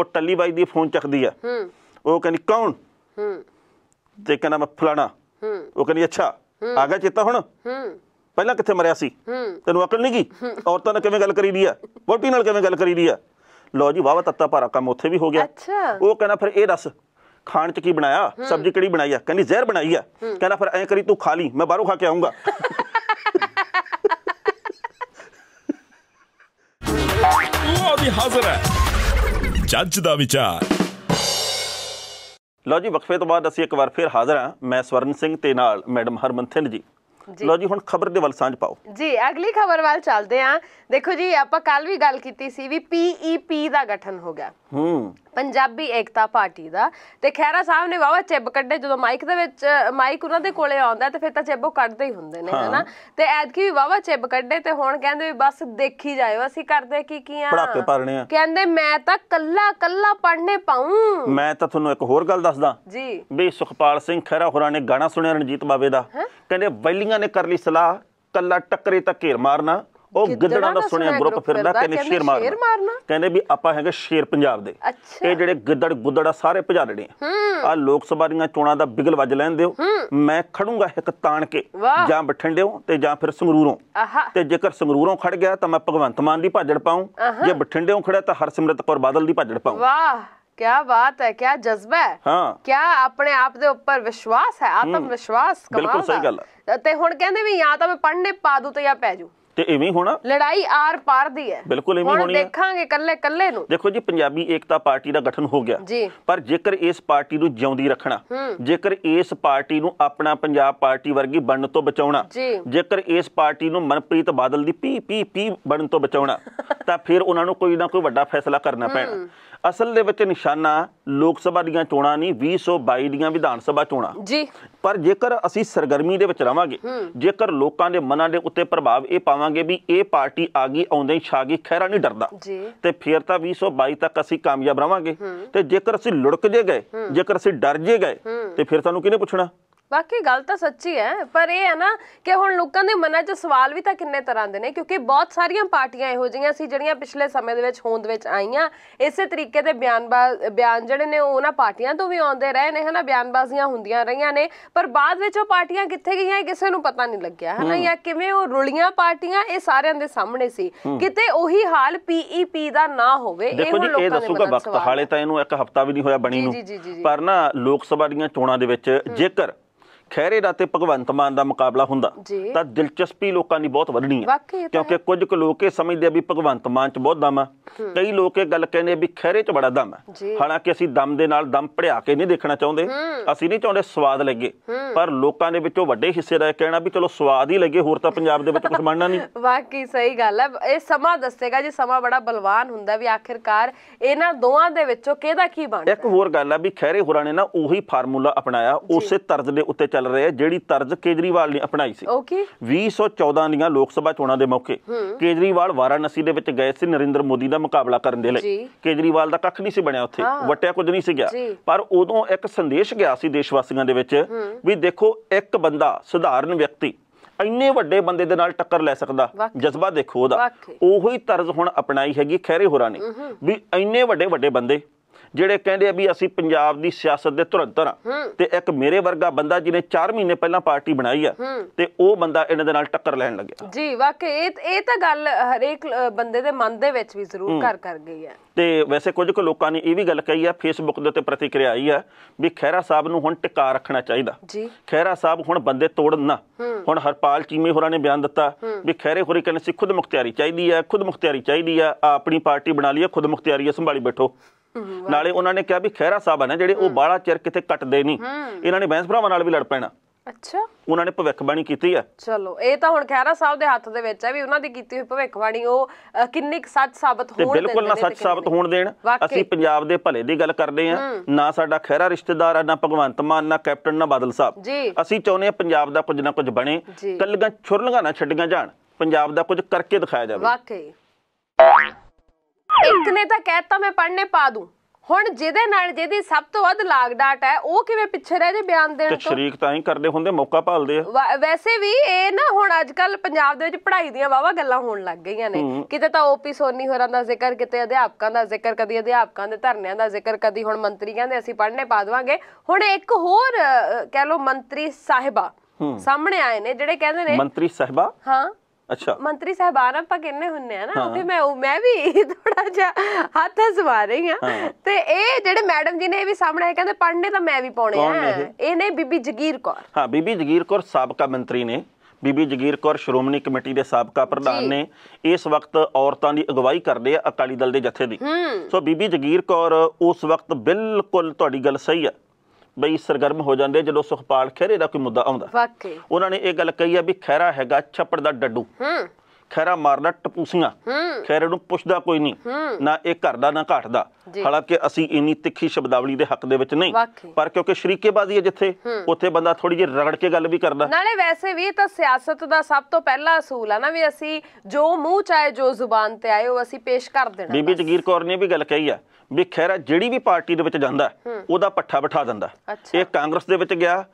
S1: ਉਹ ਟੱਲੀ ਬਾਈ ਦੀ ਫੋਨ ਚੱਕਦੀ ਆ ਉਹ ਕਹਿੰਦੀ ਕੌਣ ਤੇ ਕਹਿੰਦਾ ਮੈਂ ਫਲਾਣਾ ਉਹ ਕਹਿੰਦੀ ਅੱਛਾ
S3: ਆ ਗਿਆ ਚੇਤਾ ਹੁਣ ਪਹਿਲਾਂ
S1: ਕਿੱਥੇ ਮਰਿਆ ਸੀ ਤੈਨੂੰ ਅਕਲ ਨਹੀਂ ਗਈ ਔਰਤਾਂ ਨਾਲ ਕਿਵੇਂ ਗੱਲ ਕਰੀਦੀ ਆ ਵੋਟੀ ਨਾਲ ਕਿਵੇਂ ਗੱਲ ਕਰੀਦੀ ਆ ਲੋ ਜੀ ਵਾਵਾ ਤੱਤਾ ਭਾਰਾ ਕੰਮ ਉੱਥੇ ਵੀ ਹੋ ਗਿਆ
S3: ਅੱਛਾ ਉਹ
S1: ਕਹਿੰਦਾ ਫਿਰ ਇਹ ਦੱਸ ਖਾਣ ਚ ਕੀ ਬਣਾਇਆ ਸਬਜ਼ੀ ਕਿਹੜੀ ਬਣਾਈ ਆ ਕਹਿੰਦੀ ਜ਼ਹਿਰ ਬਣਾਈ ਆ ਕਹਿੰਦਾ ਫਿਰ ਐ ਕਰੀ ਤੂੰ ਖਾ ਲਈ ਮੈਂ ਬਾਹਰੋਂ ਖਾ ਕੇ ਆਉਂਗਾ ਉਹ ਵੀ ਹਾਜ਼ਰ ਹੈ ਜੱਜ ਦਾ ਵਿਚਾਰ ਲੋ ਜੀ ਵਕਫੇ ਤੋਂ ਬਾਅਦ ਅਸੀਂ ਇੱਕ ਵਾਰ ਫਿਰ ਹਾਜ਼ਰ ਹਾਂ ਮੈਂ ਸਵਰਨ ਸਿੰਘ ਤੇ ਨਾਲ ਮੈਡਮ ਹਰਮਨ ਸਿੰਘ ਜੀ ਲੋ ਜੀ ਹੁਣ ਖਬਰ ਦੇ ਵੱਲ ਸਾਂਝ ਪਾਓ
S2: ਜੀ ਅਗਲੀ ਖਬਰ ਵੱਲ ਚੱਲਦੇ ਆਂ ਦੇਖੋ ਜੀ ਆਪਾਂ ਕੱਲ ਵੀ ਗੱਲ ਕੀਤੀ ਸੀ ਵੀ ਪੀਈਪੀ e ਦਾ ਗਠਨ ਹੋ ਗਿਆ ਹੂੰ ਪੰਜਾਬੀ ਏਕਤਾ ਪਾਰਟੀ ਦਾ ਤੇ ਖੈਰਾ ਸਾਹਿਬ ਨੇ ਵਾਵਾ ਚੇਬ ਕੱਢੇ ਜਦੋਂ ਮਾਈਕ ਦੇ ਵਿੱਚ ਮਾਈਕ ਉਹਨਾਂ ਦੇ ਕੋਲੇ ਆਉਂਦਾ ਤੇ ਫਿਰ ਤਾਂ ਉਹ ਕੱਢਦੇ ਹੀ ਹੁੰਦੇ ਨੇ ਹਨਾ ਤੇ ਐਤਕੀ ਵੀ ਵਾਵਾ ਚੇਬ ਕੱਢੇ ਤੇ ਹੁਣ ਕਹਿੰਦੇ ਵੀ ਬਸ ਦੇਖੀ ਜਾਇਓ ਅਸੀਂ ਕਰਦੇ ਕੀ ਕੀ ਆ ਪੜਾਕੇ ਪੜਨੇ ਆ ਕਹਿੰਦੇ ਮੈਂ ਤਾਂ ਕੱਲਾ ਕੱਲਾ ਪੜਨੇ ਪਾਉਂ
S1: ਮੈਂ ਤਾਂ ਤੁਹਾਨੂੰ ਇੱਕ ਹੋਰ ਗੱਲ ਦੱਸਦਾ ਜੀ ਵੀ ਸੁਖਪਾਲ ਸਿੰਘ ਖੈਰਾ ਹੋਰਾਂ ਨੇ ਗਾਣਾ ਸੁਣਿਆ ਰਣਜੀਤ ਬਾਵੇ ਦਾ ਕਹਿੰਦੇ ਵੈਲੀਆਂ ਨੇ ਕਰ ਲਈ ਸਲਾਹ ਕੱਲਾ ਟੱਕਰੇ ਤਾਂ ਘੇਰ ਮਾਰਨਾ ਉਹ ਗਿੱਦੜਾਂ ਦਾ ਸੁਣਿਆ ਗਰੁੱਪ ਫਿਰਦਾ ਕਹਿੰਦੇ ਸ਼ੇਰ ਮਾਰਨਾ ਕਹਿੰਦੇ ਵੀ ਆਪਾਂ ਹੈਗੇ ਸ਼ੇਰ ਪੰਜਾਬ ਦੇ ਇਹ ਜਿਹੜੇ ਗਿੱਦੜ ਗੁੱਦੜਾ ਸਾਰੇ ਭਜਾ ਲੈਣੇ ਆ ਲੋਕ ਸਭਾ ਦੀਆਂ ਚੋਣਾਂ ਦਾ ਬਿਗਲ ਵੱਜ ਲੈਣ ਦਿਓ ਮੈਂ ਖੜੂੰਗਾ ਇੱਕ ਤਾਣ ਕੇ ਜਾਂ ਬਠਿੰਡਿਓ ਤੇ ਜਾਂ ਫਿਰ ਸੰਗਰੂਰੋਂ ਤੇ ਜੇਕਰ ਸੰਗਰੂਰੋਂ ਖੜ ਗਿਆ ਤਾਂ ਮੈਂ ਭਗਵੰਤ ਮਾਨ ਦੀ ਭਾਜੜ ਪਾਉ ਜੇ ਬਠਿੰਡਿਓਂ ਖੜਿਆ ਤਾਂ ਹਰਸਿਮਰਤ ਕੌਰ ਬਾਦਲ ਦੀ ਭਾਜੜ ਪਾਉ
S2: ਵਾਹ ਕੀ ਬਾਤ ਹੈ ਕੀ ਜਜ਼ਬਾ ਹੈ ਹਾਂ ਕੀ ਆਪਣੇ ਆਪ ਦੇ ਉੱਪਰ ਵਿਸ਼ਵਾਸ ਹੈ ਆਤਮ ਵਿਸ਼ਵਾਸ ਕਮਾਲ ਬਿਲਕੁਲ ਸਹੀ ਗੱਲ ਹੈ ਤੇ ਹੁਣ ਕਹਿੰਦੇ ਵੀ ਜਾਂ ਤਾਂ ਮੈਂ ਪੜਨੇ ਪਾ ਦੂ ਤੇ ਜਾਂ ਪੈ ਜੂ ਤੇ ਇਵੇਂ ਹੋਣਾ ਲੜਾਈ ਆਰ ਪਾਰ ਦੀ ਹੈ
S1: ਬਿਲਕੁਲ ਇਵੇਂ ਹੋਣੀ ਹੈ
S2: ਦੇਖਾਂਗੇ ਕੱਲੇ ਕੱਲੇ ਨੂੰ
S1: ਦੇਖੋ ਜੀ ਪੰਜਾਬੀ ਏਕਤਾ ਪਾਰਟੀ ਦਾ ਗਠਨ ਹੋ ਗਿਆ ਪਰ ਜੇਕਰ ਇਸ ਪਾਰਟੀ ਨੂੰ ਜਿਉਂਦੀ ਰੱਖਣਾ ਜੇਕਰ ਇਸ ਪਾਰਟੀ ਨੂੰ ਆਪਣਾ ਪੰਜਾਬ ਪਾਰਟੀ ਵਰਗੀ ਬਣਨ ਤੋਂ ਬਚਾਉਣਾ ਜੇਕਰ ਇਸ ਪਾਰਟੀ ਨੂੰ ਮਨਪ੍ਰੀਤ ਬਾਦਲ ਦੀ ਪੀ ਪੀ ਪੀ ਬਣਨ ਤੋਂ ਬਚਾਉਣਾ ਤਾਂ ਫਿਰ ਉਹਨਾਂ ਨੂੰ ਕੋਈ ਨਾ ਕੋਈ ਵੱਡਾ ਫੈਸਲਾ ਕਰਨਾ ਪੈਣਾ ਅਸਲ ਦੇ ਵਿੱਚ ਨਿਸ਼ਾਨਾ ਲੋਕ ਸਭਾ ਦੀਆਂ ਚੋਣਾਂ ਨਹੀਂ 2022 ਦੀਆਂ ਵਿਧਾਨ ਸਭਾ ਚੋਣਾਂ ਜੀ ਪਰ ਜੇਕਰ ਅਸੀਂ ਸਰਗਰਮੀ ਦੇ ਵਿੱਚ ਰਵਾਂਗੇ ਜੇਕਰ ਲੋਕਾਂ ਦੇ ਮਨਾਂ ਦੇ ਉੱਤੇ ਪ੍ਰਭਾਵ ਇਹ ਪਾਵਾਂਗੇ ਵੀ ਇਹ ਪਾਰਟੀ ਆ ਗਈ ਆਉਂਦੇ ਹੀ ਛਾ ਗਈ ਖੈਰਾ ਨਹੀਂ ਡਰਦਾ ਤੇ ਫਿਰ ਤਾਂ 2022 ਤੱਕ ਅਸੀਂ ਕਾਮਯਾਬ ਰਵਾਂਗੇ ਤੇ ਜੇਕਰ ਅਸੀਂ ਲੁੜਕ ਜੇ ਗਏ ਜੇਕਰ ਅਸੀਂ ਡਰ ਜੇ ਗਏ ਤੇ ਫਿਰ ਸਾਨੂੰ ਕਿਹਨੇ ਪੁੱਛਣਾ
S2: ਬਾਕੀ ਗੱਲ ਤਾਂ ਸੱਚੀ ਹੈ ਪਰ ਇਹ ਹੈ ਨਾ ਕਿ ਹੁਣ ਲੋਕਾਂ ਦੇ ਮਨਾਂ 'ਚ ਸਵਾਲ ਵੀ ਤਾਂ ਕਿੰਨੇ ਤਰ੍ਹਾਂ ਦੇ ਨੇ ਕਿਉਂਕਿ ਬਹੁਤ ਸਾਰੀਆਂ ਪਾਰਟੀਆਂ ਇਹੋ ਜਿਹੀਆਂ ਸੀ ਜਿਹੜੀਆਂ ਪਿਛਲੇ ਸਮੇਂ ਦੇ ਵਿੱਚ ਹੋਂਦ ਵਿੱਚ ਆਈਆਂ ਇਸੇ ਤਰੀਕੇ ਦੇ ਬਿਆਨਬਾਜ਼ ਬਿਆਨ ਜਿਹੜੇ ਨੇ ਉਹਨਾਂ ਪਾਰਟੀਆਂ ਤੋਂ ਵੀ ਆਉਂਦੇ ਰਹੇ ਨੇ ਹਨਾ ਬਿਆਨਬਾਜ਼ੀਆਂ ਹੁੰਦੀਆਂ ਰਹੀਆਂ ਨੇ ਪਰ ਬਾਅਦ ਵਿੱਚ ਉਹ ਪਾਰਟੀਆਂ ਕਿੱਥੇ ਗਈਆਂ ਕਿਸੇ ਨੂੰ ਪਤਾ ਨਹੀਂ ਲੱਗਿਆ ਹਨਾ ਜਾਂ ਕਿਵੇਂ ਉਹ ਰੁਲੀਆਂ ਪਾਰਟੀਆਂ ਇਹ ਸਾਰਿਆਂ ਦੇ ਸਾਹਮਣੇ ਸੀ ਕਿਤੇ ਉਹੀ ਹਾਲ ਪੀਈਪੀ e ਦਾ ਨਾ ਹੋਵੇ ਇਹ ਹੁਣ ਲੋਕਾਂ ਦੇ ਦੱਸੂਗਾ ਵਕਤ ਹਾਲੇ
S1: ਤਾਂ ਇਹਨੂੰ ਇੱਕ ਹਫ਼ਤਾ ਵੀ ਨਹੀਂ ਹੋਇਆ ਬਣੀ ਨੂੰ ਪਰ ਨਾ ਲੋਕ ਸਭਾ ਦੀਆਂ ਚੋਣਾਂ ਦੇ ਵਿੱਚ ਜੇਕਰ ਖੈਰੇ ਦਾ ਤੇ ਭਗਵੰਤ ਮਾਨ ਦਾ ਮੁਕਾਬਲਾ ਹੁੰਦਾ ਤਾਂ ਦਿਲਚਸਪੀ ਲੋਕਾਂ ਦੀ ਬਹੁਤ ਵਧਣੀ ਹੈ ਕਿਉਂਕਿ ਕੁਝ ਕੁ ਲੋਕ ਇਹ ਸਮਝਦੇ ਆ ਵੀ ਭਗਵੰਤ ਮਾਨ 'ਚ ਬਹੁਤ ਦਮ ਆ ਕਈ ਲੋਕ ਇਹ ਗੱਲ ਕਹਿੰਦੇ ਵੀ ਖੈਰੇ 'ਚ ਬੜਾ ਦਮ ਹੈ ਹਾਲਾਂਕਿ ਅਸੀਂ ਦਮ ਦੇ ਨਾਲ ਦਮ ਭੜਿਆ ਕੇ ਨਹੀਂ ਦੇਖਣਾ ਚਾਹੁੰਦੇ ਅਸੀਂ ਨਹੀਂ ਚਾਹੁੰਦੇ ਸਵਾਦ ਲੱਗੇ ਪਰ ਲੋਕਾਂ ਦੇ ਵਿੱਚੋਂ ਵੱਡੇ ਹਿੱਸੇ ਦਾ ਇਹ ਕਹਿਣਾ ਵੀ ਚਲੋ ਸਵਾਦ ਹੀ ਲੱਗੇ ਹੋਰ ਤਾਂ ਪੰਜਾਬ ਦੇ ਵਿੱਚ ਕੁਝ ਮੰਨਣਾ ਨਹੀਂ
S2: ਵਾਕਈ ਸਹੀ ਗੱਲ ਹੈ ਇਹ ਸਮਾਂ ਦੱਸੇਗਾ ਜੀ ਸਮਾਂ ਬੜਾ ਬਲਵਾਨ ਹੁੰਦਾ ਵੀ ਆਖਿਰਕਾਰ ਇਹਨਾਂ ਦੋਵਾਂ ਦੇ ਵਿੱਚੋਂ ਕਿਹਦਾ ਕੀ ਬਣਦਾ
S1: ਇੱਕ ਹੋਰ ਗੱਲ ਆ ਵੀ ਖੈਰੇ ਹੋਰਾਂ ਨੇ ਨਾ ਉਹੀ ਫਾਰਮੂਲਾ ਅਪਣਾਇਆ ਉਸੇ ਤਰਜ਼ ਦੇ ਉੱਤੇ ਚੱਲ ਰਹੇ ਹੈ ਜਿਹੜੀ ਤਰਜ਼ ਕੇਜਰੀਵਾਲ ਨੇ ਅਪਣਾਈ ਸੀ ਓਕੇ 2014 ਦੀਆਂ ਲੋਕ ਸਭਾ ਚੋਣਾਂ ਦੇ ਮੌਕੇ ਕੇਜਰੀਵਾਲ ਵਾਰਾਨਸੀ ਦੇ ਵਿੱਚ ਗਏ ਸੀ ਨਰਿੰਦਰ ਮੋਦੀ ਦਾ ਮੁਕਾਬਲਾ ਕਰਨ ਦੇ ਲਈ ਕੇਜਰੀਵਾਲ ਦਾ ਕੱਖ ਨਹੀਂ ਸੀ ਬਣਿਆ ਉੱਥੇ ਵਟਿਆ ਕੁਝ ਨਹੀਂ ਸੀ ਗਿਆ ਪਰ ਉਦੋਂ ਇੱਕ ਸੰਦੇਸ਼ ਗਿਆ ਸੀ ਦੇਸ਼ ਵਾਸੀਆਂ ਦੇ ਵਿੱਚ ਵੀ ਦੇਖੋ ਇੱਕ ਬੰਦਾ ਸਧਾਰਨ ਵਿਅਕਤੀ ਇੰਨੇ ਵੱਡੇ ਬੰਦੇ ਦੇ ਨਾਲ ਟੱਕਰ ਲੈ ਸਕਦਾ ਜਜ਼ਬਾ ਦੇਖੋ ਉਹਦਾ ਉਹੀ ਤਰਜ਼ ਹੁਣ ਅਪਣਾਈ ਹੈਗੀ ਖੈਰੇ ਹੋਰਾਂ ਨੇ ਵੀ ਇੰਨੇ ਵੱਡੇ ਵੱਡੇ ਬੰਦੇ ਜਿਹੜੇ ਕਹਿੰਦੇ ਆ ਵੀ ਅਸੀਂ ਪੰਜਾਬ ਦੀ ਸਿਆਸਤ ਦੇ ਧੁਰੰਧਰ ਆ ਤੇ ਇੱਕ ਮੇਰੇ ਵਰਗਾ ਬੰਦਾ ਜਿਹਨੇ 4 ਮਹੀਨੇ ਪਹਿਲਾਂ ਪਾਰਟੀ ਬਣਾਈ ਆ ਤੇ ਉਹ ਬੰਦਾ ਇਹਨਾਂ ਦੇ ਨਾਲ ਟੱਕਰ ਲੈਣ ਲੱਗਿਆ
S2: ਜੀ ਵਾਕਈ ਇਹ ਇਹ ਤਾਂ ਗੱਲ ਹਰੇਕ ਬੰਦੇ ਦੇ ਮਨ ਦੇ ਵਿੱਚ ਵੀ ਜ਼ਰੂਰ ਕਰ ਕਰ ਗਈ ਆ
S1: ਤੇ ਵੈਸੇ ਕੁਝ ਕੁ ਲੋਕਾਂ ਨੇ ਇਹ ਵੀ ਗੱਲ ਕਹੀ ਆ ਫੇਸਬੁੱਕ ਦੇ ਉੱਤੇ ਪ੍ਰਤੀਕਿਰਿਆ ਆਈ ਆ ਵੀ ਖੈਰਾ ਸਾਹਿਬ ਨੂੰ ਹੁਣ ਟਿਕਾ ਰੱਖਣਾ ਚਾਹੀਦਾ ਜੀ ਖੈਰਾ ਸਾਹਿਬ ਹੁਣ ਬੰਦੇ ਤੋੜਨ ਨਾ ਹੁਣ ਹਰਪਾਲ ਚੀਮੇ ਹੋਰਾਂ ਨੇ ਬਿਆਨ ਦਿੱਤਾ ਵੀ ਖੈਰੇ ਹੋਰੀ ਕਹਿੰਦੇ ਸੀ ਖੁਦ ਮੁਖਤਿਆਰੀ ਚਾਹੀਦੀ ਆ ਖੁਦ ਮੁਖਤਿਆਰੀ ਚਾਹੀਦੀ ਆ ਆਪਣੀ ਪਾਰਟੀ ਬਣਾ ਲਈਏ ਖੁਦ ਮੁਖਤਿਆਰੀ ਸੰਭਾਲੀ ਬੈਠੋ ਨਾਲੇ ਉਹਨਾਂ ਨੇ ਕਿਹਾ ਵੀ ਖੈਰਾ ਸਾਹਿਬ ਨੇ ਜਿਹੜੇ ਉਹ ਬਾਲਾ ਚਿਰ ਕਿਤੇ ਕੱਟਦੇ ਨਹੀਂ ਇਹਨਾਂ ਨੇ ਬੈਂਸ ਭਰਾਵਾਂ ਨਾਲ ਵੀ ਲੜ ਪੈਣਾ ਅੱਛਾ ਉਹਨਾਂ ਨੇ ਭਵਿੱਖਬਾਣੀ ਕੀਤੀ ਹੈ
S2: ਚਲੋ ਇਹ ਤਾਂ ਹੁਣ ਖੈਰਾ ਸਾਹਿਬ ਦੇ ਹੱਥ ਦੇ ਵਿੱਚ ਹੈ ਵੀ ਉਹਨਾਂ ਦੀ ਕੀਤੀ ਹੋਈ ਭਵਿੱਖਬਾਣੀ ਉਹ ਕਿੰਨੀ ਸੱਚ ਸਾਬਤ ਹੋਣ ਦੇ ਬਿਲਕੁਲ ਨਾ ਸੱਚ ਸਾਬਤ
S1: ਹੋਣ ਦੇਣ ਅਸੀਂ ਪੰਜਾਬ ਦੇ ਭਲੇ ਦੀ ਗੱਲ ਕਰਦੇ ਆ ਨਾ ਸਾਡਾ ਖੈਰਾ ਰਿਸ਼ਤੇਦਾਰ ਆ ਨਾ ਭਗਵੰਤ ਮਾਨ ਨਾ ਕੈਪਟਨ ਨਾ ਬਾਦਲ ਸਾਹਿਬ ਅਸੀਂ ਚਾਹੁੰਦੇ ਆ ਪੰਜਾਬ ਦਾ ਕੁਝ ਨਾ ਕੁਝ ਬਣੇ ਕੱਲੀਆਂ ਛੁਰਲੀਆਂ ਨਾ ਛੱਡੀਆਂ ਜਾਣ ਪੰਜਾਬ ਦਾ ਕੁਝ ਕਰਕੇ ਦਿਖਾਇਆ ਜਾਵੇ
S2: ਵਾਕਈ ਇੱਕ ਨੇ ਤਾਂ ਕਹਿਤਾ ਮੈਂ ਪੜਨੇ ਪਾ ਦੂੰ ਹੁਣ ਜਿਹਦੇ ਨਾਲ ਜਿਹਦੀ ਸਭ ਤੋਂ ਵੱਧ ਲਾਗਡਾਟ ਹੈ ਉਹ ਕਿਵੇਂ ਪਿੱਛੇ ਰਹਿ ਜੇ ਬਿਆਨ ਦੇਣ ਤੋਂ ਸ਼ਰੀਕ
S1: ਤਾਂ ਹੀ ਕਰਦੇ ਹੁੰਦੇ ਮੌਕਾ ਭਾਲਦੇ
S2: ਆ ਵੈਸੇ ਵੀ ਇਹ ਨਾ ਹੁਣ ਅੱਜ ਕੱਲ ਪੰਜਾਬ ਦੇ ਵਿੱਚ ਪੜ੍ਹਾਈ ਦੀਆਂ ਵਾਵਾ ਗੱਲਾਂ ਹੋਣ ਲੱਗ ਗਈਆਂ ਨੇ ਕਿਤੇ ਤਾਂ ਓਪੀ ਸੋਨੀ ਹੋਰਾਂ ਦਾ ਜ਼ਿਕਰ ਕਿਤੇ ਅਧਿਆਪਕਾਂ ਦਾ ਜ਼ਿਕਰ ਕਦੀ ਅਧਿਆਪਕਾਂ ਦੇ ਧਰਨਿਆਂ ਦਾ ਜ਼ਿਕਰ ਕਦੀ ਹੁਣ ਮੰਤਰੀਆਂ ਦੇ ਅਸੀਂ ਪੜ੍ਹਨੇ ਪਾ ਦਵਾਂਗੇ ਹੁਣ ਇੱਕ ਹੋਰ ਕਹਿ ਲਓ ਮੰਤਰੀ ਸਾਹਿਬਾ ਸਾਹਮਣੇ ਆਏ ਨੇ ਜਿਹੜੇ ਕਹਿੰਦੇ ਨੇ ਮੰਤਰੀ ਸਾਹਿਬਾ ਹਾਂ ਅੱਛਾ ਮੰਤਰੀ ਸਾਹਿਬਾਨ ਆਪਾਂ ਕਿੰਨੇ ਹੁੰਨੇ ਆ ਨਾ ਉਹਦੇ ਮੈਂ ਮੈਂ ਵੀ ਥੋੜਾ ਜਿਹਾ ਹੱਥ ਸਵਾ ਰਹੀ ਆ ਤੇ ਇਹ ਜਿਹੜੇ ਮੈਡਮ ਜੀ ਨੇ ਇਹ ਵੀ ਸਾਹਮਣੇ ਕਹਿੰਦੇ ਪੜਨੇ ਤਾਂ ਮੈਂ ਵੀ ਪਾਉਣੇ ਆ ਇਹ ਨੇ ਬੀਬੀ ਜਗੀਰ ਕੌਰ
S1: ਹਾਂ ਬੀਬੀ ਜਗੀਰ ਕੌਰ ਸਾਬਕਾ ਮੰਤਰੀ ਨੇ ਬੀਬੀ ਜਗੀਰ ਕੌਰ ਸ਼੍ਰੋਮਣੀ ਕਮੇਟੀ ਦੇ ਸਾਬਕਾ ਪ੍ਰਧਾਨ ਨੇ ਇਸ ਵਕਤ ਔਰਤਾਂ ਦੀ ਅਗਵਾਈ ਕਰਦੇ ਆ ਅਕਾਲੀ ਦਲ ਦੇ ਜਥੇ ਦੀ ਸੋ ਬੀਬੀ ਜਗੀਰ ਕੌਰ ਉਸ ਵਕਤ ਬਿਲਕੁਲ ਤੁਹਾਡੀ ਗੱਲ ਸਹੀ ਆ ਬਈ ਸਰਗਰਮ ਹੋ ਜਾਂਦੇ ਜਦੋਂ ਸੁਖਪਾਲ ਖਹਿਰੇ ਦਾ ਕੋਈ ਮੁੱਦਾ ਆਉਂਦਾ ਵਾਕਈ ਉਹਨਾਂ ਨੇ ਇਹ ਗੱਲ ਕਹੀ ਆ ਵੀ ਖਹਿਰਾ ਹੈਗਾ ਛੱਪੜ ਦਾ ਡੱਡੂ ਹੂੰ ਖੈਰਾ ਮਾਰਦਾ ਟਪੂਸੀਆਂ ਖੈਰ ਨੂੰ ਪੁੱਛਦਾ ਕੋਈ ਨਹੀਂ ਨਾ ਇਹ ਘਰ ਦਾ ਨਾ ਘਾਟ ਦਾ ਹਾਲਾਂਕਿ ਅਸੀਂ ਇੰਨੀ ਤਿੱਖੀ ਸ਼ਬਦਾਵਲੀ ਦੇ ਹੱਕ ਦੇ ਵਿੱਚ ਨਹੀਂ ਪਰ ਕਿਉਂਕਿ ਸ਼ਰੀਕੇਬਾਜ਼ੀ ਹੈ ਜਿੱਥੇ ਉੱਥੇ ਬੰਦਾ ਥੋੜੀ ਜਿਹੀ ਰਗੜ ਕੇ ਗੱਲ ਵੀ ਕਰਦਾ
S2: ਨਾਲੇ ਵੈਸੇ ਵੀ ਤਾਂ ਸਿਆਸਤ ਦਾ ਸਭ ਤੋਂ ਪਹਿਲਾ ਅਸੂਲ ਆ ਨਾ ਵੀ ਅਸੀਂ ਜੋ ਮੂੰਹ ਚਾਏ ਜੋ ਜ਼ੁਬਾਨ ਤੇ ਆਏ ਉਹ ਅਸੀਂ ਪੇਸ਼ ਕਰ ਦੇਣਾ ਬੀਬੀ ਜਗੀਰ
S1: ਕੌਰ ਨੇ ਵੀ ਗੱਲ ਕਹੀ ਆ ਵੀ ਖੈਰਾ ਜਿਹੜੀ ਵੀ ਪਾਰਟੀ ਦੇ ਵਿੱਚ ਜਾਂਦਾ ਉਹਦਾ ਪੱਠਾ ਬਿਠਾ ਦਿੰਦਾ ਇਹ ਕਾਂਗਰਸ ਦੇ ਵਿੱਚ ਗਿਆ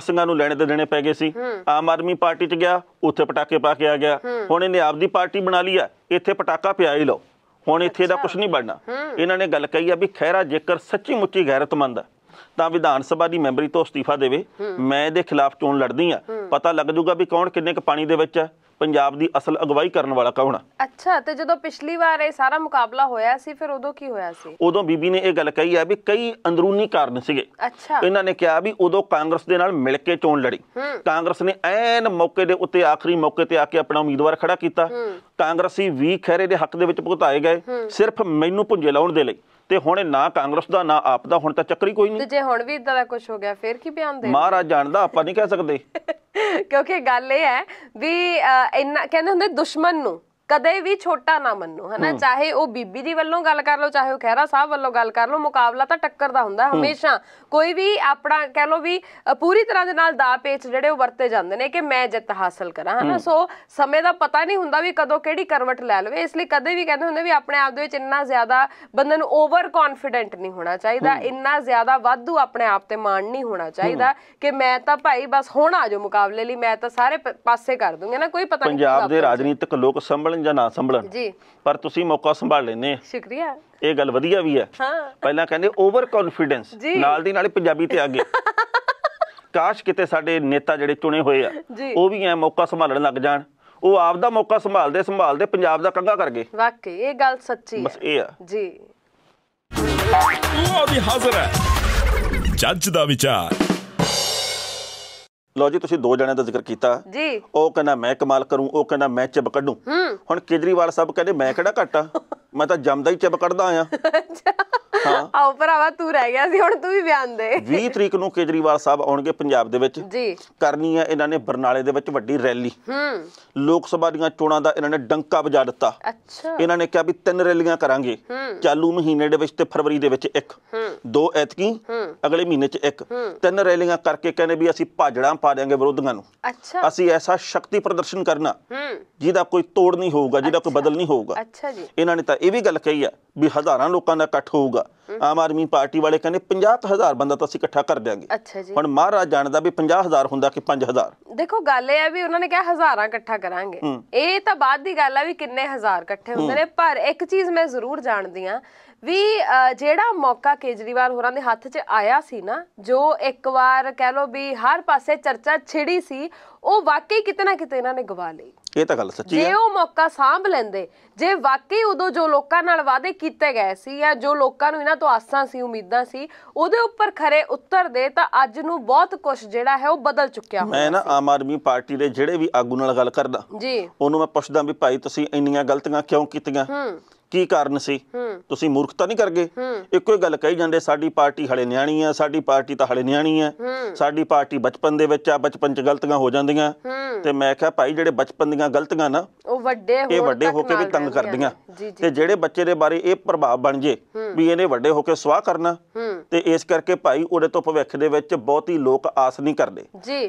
S1: ਸੰਗਾਂ ਨੂੰ ਲੈਣੇ ਤੇ ਦੇਣੇ ਪੈ ਗਏ ਸੀ ਆਮ ਆਦਮੀ ਪਾਰਟੀ 'ਚ ਗਿਆ ਉੱਥੇ ਪਟਾਕੇ ਪਾ ਕੇ ਆ ਗਿਆ ਹੁਣ ਇਹਨੇ ਆਪਦੀ ਪਾਰਟੀ ਬਣਾ ਲਈ ਆ ਇੱਥੇ ਪਟਾਕਾ ਪਿਆ ਹੀ ਲਓ ਹੁਣ ਇੱਥੇ ਦਾ ਕੁਝ ਨਹੀਂ ਬਣਨਾ ਇਹਨਾਂ ਨੇ ਗੱਲ ਕਹੀ ਆ ਵੀ ਖੈਰਾ ਜੇਕਰ ਸੱਚੀ ਮੁੱਚੀ ਗੈਰਤਮੰਦ ਆ ਤਾਂ ਵਿਧਾਨ ਸਭਾ ਦੀ ਮੈਂਬਰੀ ਤੋਂ ਅਸਤੀਫਾ ਦੇਵੇ ਮੈਂ ਇਹਦੇ ਖਿਲਾਫ ਚੋਣ ਲੜਦੀ ਆ ਪਤਾ ਲੱਗ ਜਾਊਗਾ ਵੀ ਕੌਣ ਕਿੰਨੇ ਕ ਪਾਣੀ ਦੇ ਵਿੱਚ ਹੈ ਪੰਜਾਬ ਦੀ ਅਸਲ ਅਗਵਾਈ ਕਰਨ ਵਾਲਾ ਕੌਣ ਆ
S2: ਅੱਛਾ ਤੇ ਜਦੋਂ ਪਿਛਲੀ ਵਾਰ ਇਹ ਸਾਰਾ ਮੁਕਾਬਲਾ ਹੋਇਆ ਸੀ ਫਿਰ ਉਦੋਂ ਕੀ ਹੋਇਆ ਸੀ
S1: ਉਦੋਂ ਬੀਬੀ ਨੇ ਇਹ ਗੱਲ ਕਹੀ ਆ ਵੀ ਕਈ ਅੰਦਰੂਨੀ ਕਾਰਨ ਸੀਗੇ ਅੱਛਾ ਇਹਨਾਂ ਨੇ ਕਿਹਾ ਵੀ ਉਦੋਂ ਕਾਂਗਰਸ ਦੇ ਨਾਲ ਮਿਲ ਕੇ ਚੋਣ ਲੜੀ ਕਾਂਗਰਸ ਨੇ ਐਨ ਮੌਕੇ ਦੇ ਉੱਤੇ ਆਖਰੀ ਮੌਕੇ ਤੇ ਆ ਕੇ ਆਪਣਾ ਉਮੀਦਵਾਰ ਖੜਾ ਕੀਤਾ ਕਾਂਗਰਸੀ ਵੀ ਖਹਿਰੇ ਦੇ ਹੱਕ ਦੇ ਵਿੱਚ ਭੁਗਤਾਏ ਗਏ ਸਿਰਫ ਮੈਨੂੰ ਪੁੰਜੇ ਲਾਉਣ ਦੇ ਲਈ ਤੇ ਹੁਣ ਨਾ ਕਾਂਗਰਸ ਦਾ ਨਾ ਆਪ ਦਾ ਹੁਣ ਤਾਂ ਚੱਕਰੀ ਕੋਈ ਨਹੀਂ ਤੇ
S2: ਜੇ ਹੁਣ ਵੀ ਇਦਾਂ ਦਾ ਕੁਝ ਹੋ ਗਿਆ ਫੇਰ ਕੀ ਬਿਆਨ ਦੇ ਮਹਾਰਾਜ
S1: ਜਾਣਦਾ ਆਪਾਂ ਨਹੀਂ ਕਹਿ ਸਕਦੇ
S2: ਕਿਉਂਕਿ ਗੱਲ ਇਹ ਹੈ ਵੀ ਇੰਨਾ ਕਹਿੰਦੇ ਹੁੰਦੇ ਦੁਸ਼ਮਣ ਨੂੰ ਕਦੇ ਵੀ ਛੋਟਾ ਨਾ ਮੰਨੋ ਹਨਾ ਚਾਹੇ ਉਹ ਬੀਬੀ ਜੀ ਵੱਲੋਂ ਗੱਲ ਕਰ ਲਓ ਚਾਹੇ ਉਹ ਖਹਿਰਾ ਸਾਹਿਬ ਵੱਲੋਂ ਗੱਲ ਕਰ ਲਓ ਮੁਕਾਬਲਾ ਤਾਂ ਟੱਕਰ ਦਾ ਹੁੰਦਾ ਹਮੇਸ਼ਾ ਕੋਈ ਵੀ ਆਪਣਾ ਕਹਿ ਲਓ ਵੀ ਪੂਰੀ ਤਰ੍ਹਾਂ ਦੇ ਨਾਲ ਦਾ ਪੇਚ ਜਿਹੜੇ ਉਹ ਵਰਤੇ ਜਾਂਦੇ ਨੇ ਕਿ ਮੈਂ ਜਿੱਤ ਹਾਸਲ ਕਰਾਂ ਹਨਾ ਸੋ ਸਮੇਂ ਦਾ ਪਤਾ ਨਹੀਂ ਹੁੰਦਾ ਵੀ ਕਦੋਂ ਕਿਹੜੀ ਕਰਵਟ ਲੈ ਲਵੇ ਇਸ ਲਈ ਕਦੇ ਵੀ ਕਹਿੰਦੇ ਹੁੰਦੇ ਵੀ ਆਪਣੇ ਆਪ ਦੇ ਵਿੱਚ ਇੰਨਾ ਜ਼ਿਆਦਾ ਬੰਦੇ ਨੂੰ ਓਵਰ ਕੌਨਫੀਡੈਂਟ ਨਹੀਂ ਹੋਣਾ ਚਾਹੀਦਾ ਇੰਨਾ ਜ਼ਿਆਦਾ ਵਾਧੂ ਆਪਣੇ ਆਪ ਤੇ ਮਾਣ ਨਹੀਂ ਹੋਣਾ ਚਾਹੀਦਾ ਕਿ ਮੈਂ ਤਾਂ ਭਾਈ ਬਸ ਹੁਣ ਆ ਜਾਓ ਮੁਕਾਬਲੇ ਲਈ ਮੈਂ ਤਾਂ ਸਾਰੇ ਪਾਸੇ ਕਰ ਦੂੰਗਾ ਨਾ ਕੋਈ ਪਤਾ ਨਹੀਂ ਪੰਜਾਬ ਦੇ
S1: ਰਾਜਨੀਤਿਕ ਲੋਕ ਸੰਭਲਣ ਜਾਂ ਨਾ ਸੰਭਲਣ ਜੀ ਪਰ ਤੁਸੀਂ ਮੌਕਾ ਸੰਭਾਲ ਲੈਨੇ ਆ ਸ਼ੁਕਰੀਆ ਇਹ ਗੱਲ ਵਧੀਆ ਵੀ ਹੈ ਹਾਂ ਪਹਿਲਾਂ ਕਹਿੰਦੇ ਓਵਰ ਕੌਨਫੀਡੈਂਸ ਨਾਲ ਦੀ ਨਾਲ ਪੰਜਾਬੀ ਤੇ ਅੱਗੇ ਕਾਸ਼ ਕਿਤੇ ਸਾਡੇ ਨੇਤਾ ਜਿਹੜੇ ਚੁਣੇ ਹੋਏ ਆ ਉਹ ਵੀ ਐ ਮੌਕਾ ਸੰਭਾਲਣ ਲੱਗ ਜਾਣ ਉਹ ਆਪ ਦਾ ਮੌਕਾ ਸੰਭਾਲਦੇ ਸੰਭਾਲਦੇ ਪੰਜਾਬ ਦਾ ਕੰਗਾ ਕਰ ਗਏ
S2: ਵਾਕਈ ਇਹ ਗੱਲ ਸੱਚੀ ਹੈ ਬਸ ਇਹ ਆ ਜੀ ਉਹ ਵੀ ਹਾਜ਼ਰ
S1: ਹੈ ਜੱਜ ਦਾ ਵਿਚਾਰ ਲੋ ਜੀ ਤੁਸੀਂ ਦੋ ਜਣਿਆਂ ਦਾ ਜ਼ਿਕਰ ਕੀਤਾ ਜੀ ਉਹ ਕਹਿੰਦਾ ਮੈਂ ਕਮਾਲ ਕਰੂੰ ਉਹ ਕਹਿੰਦਾ ਮੈਂ ਚਿਬ ਕੱਢੂੰ ਹੁਣ ਕੇਜਰੀਵਾਲ ਸਾਹਿਬ ਕਹਿੰਦੇ ਮੈਂ ਕਿਹੜਾ ਘਟਾ ਮੈਂ ਤਾਂ ਜੰਮਦਾ ਹੀ ਚਿਬ ਕੱਢਦਾ ਆਇਆ
S2: ਆਓ ਭਰਾਵਾ ਤੂੰ ਰਹਿ ਗਿਆ ਸੀ ਹੁਣ ਤੂੰ ਵੀ ਬਿਆਨ ਦੇ
S1: 20 ਤਰੀਕ ਨੂੰ ਕੇਜਰੀਵਾਲ ਸਾਹਿਬ ਆਉਣਗੇ ਪੰਜਾਬ ਦੇ ਵਿੱਚ ਜੀ ਕਰਨੀ ਹੈ ਇਹਨਾਂ ਨੇ ਬਰਨਾਲੇ ਦੇ ਵਿੱਚ ਵੱਡੀ ਰੈਲੀ ਹੂੰ ਲੋਕ ਸਭਾ ਦੀਆਂ ਚੋਣਾਂ ਦਾ ਇਹਨਾਂ ਨੇ ਡੰਕਾ ਵਜਾ ਦਿੱਤਾ
S3: ਅੱਛਾ ਇਹਨਾਂ
S1: ਨੇ ਕਿਹਾ ਵੀ ਤਿੰਨ ਰੈਲੀਆਂ ਕਰਾਂਗੇ ਚਾਲੂ ਮਹੀਨੇ ਦੇ ਵਿੱਚ ਤੇ ਫਰਵਰੀ ਦੇ ਵਿੱਚ ਇੱਕ ਹੂੰ ਦੋ ਐਤਕੀ ਹੂੰ ਅਗਲੇ ਮਹੀਨੇ 'ਚ ਇੱਕ ਤਿੰਨ ਰੈਲੀਆਂ ਕਰਕੇ ਕਹਿੰਦੇ ਵੀ ਅਸੀਂ ਭਾਜੜਾਂ ਪਾ ਦੇਾਂਗੇ ਵਿਰੋਧੀਆਂ ਨੂੰ ਅੱਛਾ ਅਸੀਂ ਐਸਾ ਸ਼ਕਤੀ ਪ੍ਰਦਰਸ਼ਨ ਕਰਨਾ ਹੂੰ ਜਿਹਦਾ ਕੋਈ ਤੋੜ ਨਹੀਂ ਹੋਊਗਾ ਜਿਹਦਾ ਕੋਈ ਬਦਲ ਨਹੀਂ ਹੋਊਗਾ ਅੱਛਾ ਜੀ ਇਹਨਾਂ ਨੇ ਤਾਂ ਇਹ ਵੀ ਗੱਲ ਕਹੀ ਆ ਵੀ ਹਜ਼ਾਰਾਂ ਲੋਕਾਂ ਦਾ ਇਕੱਠ ਹੋਊਗਾ ਆਮ ਆਦਮੀ ਪਾਰਟੀ ਵਾਲੇ ਕਹਿੰਦੇ 50000 ਬੰਦਾ ਤਾਂ ਅਸੀਂ ਇਕੱਠਾ ਕਰ ਦਿਆਂਗੇ ਅੱਛਾ ਜੀ ਹੁਣ ਮਹਾਰਾਜ ਜਾਣਦਾ ਵੀ 50000 ਹੁੰਦਾ ਕਿ 5000
S2: ਦੇਖੋ ਗੱਲ ਇਹ ਹੈ ਵੀ ਉਹਨਾਂ ਨੇ ਕਿਹਾ ਹਜ਼ਾਰਾਂ ਇਕੱਠਾ ਕਰਾਂਗੇ ਇਹ ਤਾਂ ਬਾਅਦ ਦੀ ਗੱਲ ਆ ਵੀ ਕਿੰਨੇ ਹਜ਼ਾਰ ਇਕੱਠੇ ਹੁੰਦੇ ਨੇ ਪਰ ਇੱਕ ਚੀਜ਼ ਮੈਂ ਜ਼ਰੂਰ ਜਾਣਦੀ ਆ ਵੀ ਜਿਹੜਾ ਮੌਕਾ ਕੇਜਰੀਵਾਲ ਹੋਰਾਂ ਦੇ ਹੱਥ 'ਚ ਆਇਆ ਸੀ ਨਾ ਜੋ ਇੱਕ ਵਾਰ ਕਹਿ ਲੋ ਵੀ ਹਰ ਪਾਸੇ ਚਰਚਾ ਛਿੜੀ ਸੀ ਉਹ ਵਾਕਈ ਕਿਤਨਾ ਕਿਤੇ ਇਹਨਾਂ ਨੇ ਗਵਾ ਲਈ
S1: ਇਹ ਤਾਂ ਗੱਲ ਸੱਚੀ ਹੈ ਜੇ ਉਹ
S2: ਮੌਕਾ ਸਾਂਭ ਲੈਂਦੇ ਜੇ ਵਾਕਈ ਉਦੋਂ ਜੋ ਲੋਕਾਂ ਨਾਲ ਵਾਅਦੇ ਕੀਤੇ ਗਏ ਸੀ ਜਾਂ ਜੋ ਲੋਕਾਂ ਨੂੰ ਇਹਨਾਂ ਤੋਂ ਆਸਾਂ ਸੀ ਉਮੀਦਾਂ ਸੀ ਉਹਦੇ ਉੱਪਰ ਖਰੇ ਉੱਤਰ ਦੇ ਤਾਂ ਅੱਜ ਨੂੰ ਬਹੁਤ ਕੁਝ ਜਿਹੜਾ ਹੈ ਉਹ ਬਦਲ ਚੁੱਕਿਆ ਹੋਇਆ ਹੈ ਮੈਂ ਨਾ
S1: ਆਮ ਆਦਮੀ ਪਾਰਟੀ ਦੇ ਜਿਹੜੇ ਵੀ ਆਗੂ ਨਾਲ ਗੱਲ ਕਰਦਾ ਜੀ ਉਹਨੂੰ ਮੈਂ ਪੁੱਛਦਾ ਵੀ ਭਾਈ ਤੁਸੀਂ ਇੰਨੀਆਂ ਗਲਤੀਆਂ ਕਿਉਂ ਕੀਤੀਆਂ ਹੂੰ ਕੀ ਕਾਰਨ ਸੀ ਤੁਸੀਂ ਮੂਰਖਤਾ ਨਹੀਂ ਕਰਗੇ ਇੱਕੋ ਹੀ ਗੱਲ ਕਹੀ ਜਾਂਦੇ ਸਾਡੀ ਪਾਰਟੀ ਹਲੇ ਨਿਆਣੀ ਆ ਸਾਡੀ ਪਾਰਟੀ ਤਾਂ ਹਲੇ ਨਿਆਣੀ ਆ ਸਾਡੀ ਪਾਰਟੀ ਬਚਪਨ ਦੇ ਵਿੱਚ ਆ ਬਚਪਨ 'ਚ ਗਲਤੀਆਂ ਹੋ ਜਾਂਦੀਆਂ ਤੇ ਮੈਂ ਕਿਹਾ ਭਾਈ ਜਿਹੜੇ ਬਚਪਨ ਦੀਆਂ ਗਲਤੀਆਂ ਨਾ
S2: ਉਹ ਵੱਡੇ ਹੋ ਇਹ ਵੱਡੇ ਹੋ ਕੇ ਵੀ ਤੰਗ ਕਰਦੀਆਂ ਤੇ ਜਿਹੜੇ
S1: ਬੱਚੇ ਦੇ ਬਾਰੇ ਇਹ ਪ੍ਰਭਾਵ ਬਣ ਜੇ ਵੀ ਇਹਨੇ ਵੱਡੇ ਹੋ ਕੇ ਸਵਾਹ ਕਰਨਾ ਤੇ ਇਸ ਕਰਕੇ ਭਾਈ ਉਹਦੇ ਤੋਂ ਭਵਿੱਖ ਦੇ ਵਿੱਚ ਬਹੁਤੀ ਲੋਕ ਆਸ ਨਹੀਂ ਕਰਦੇ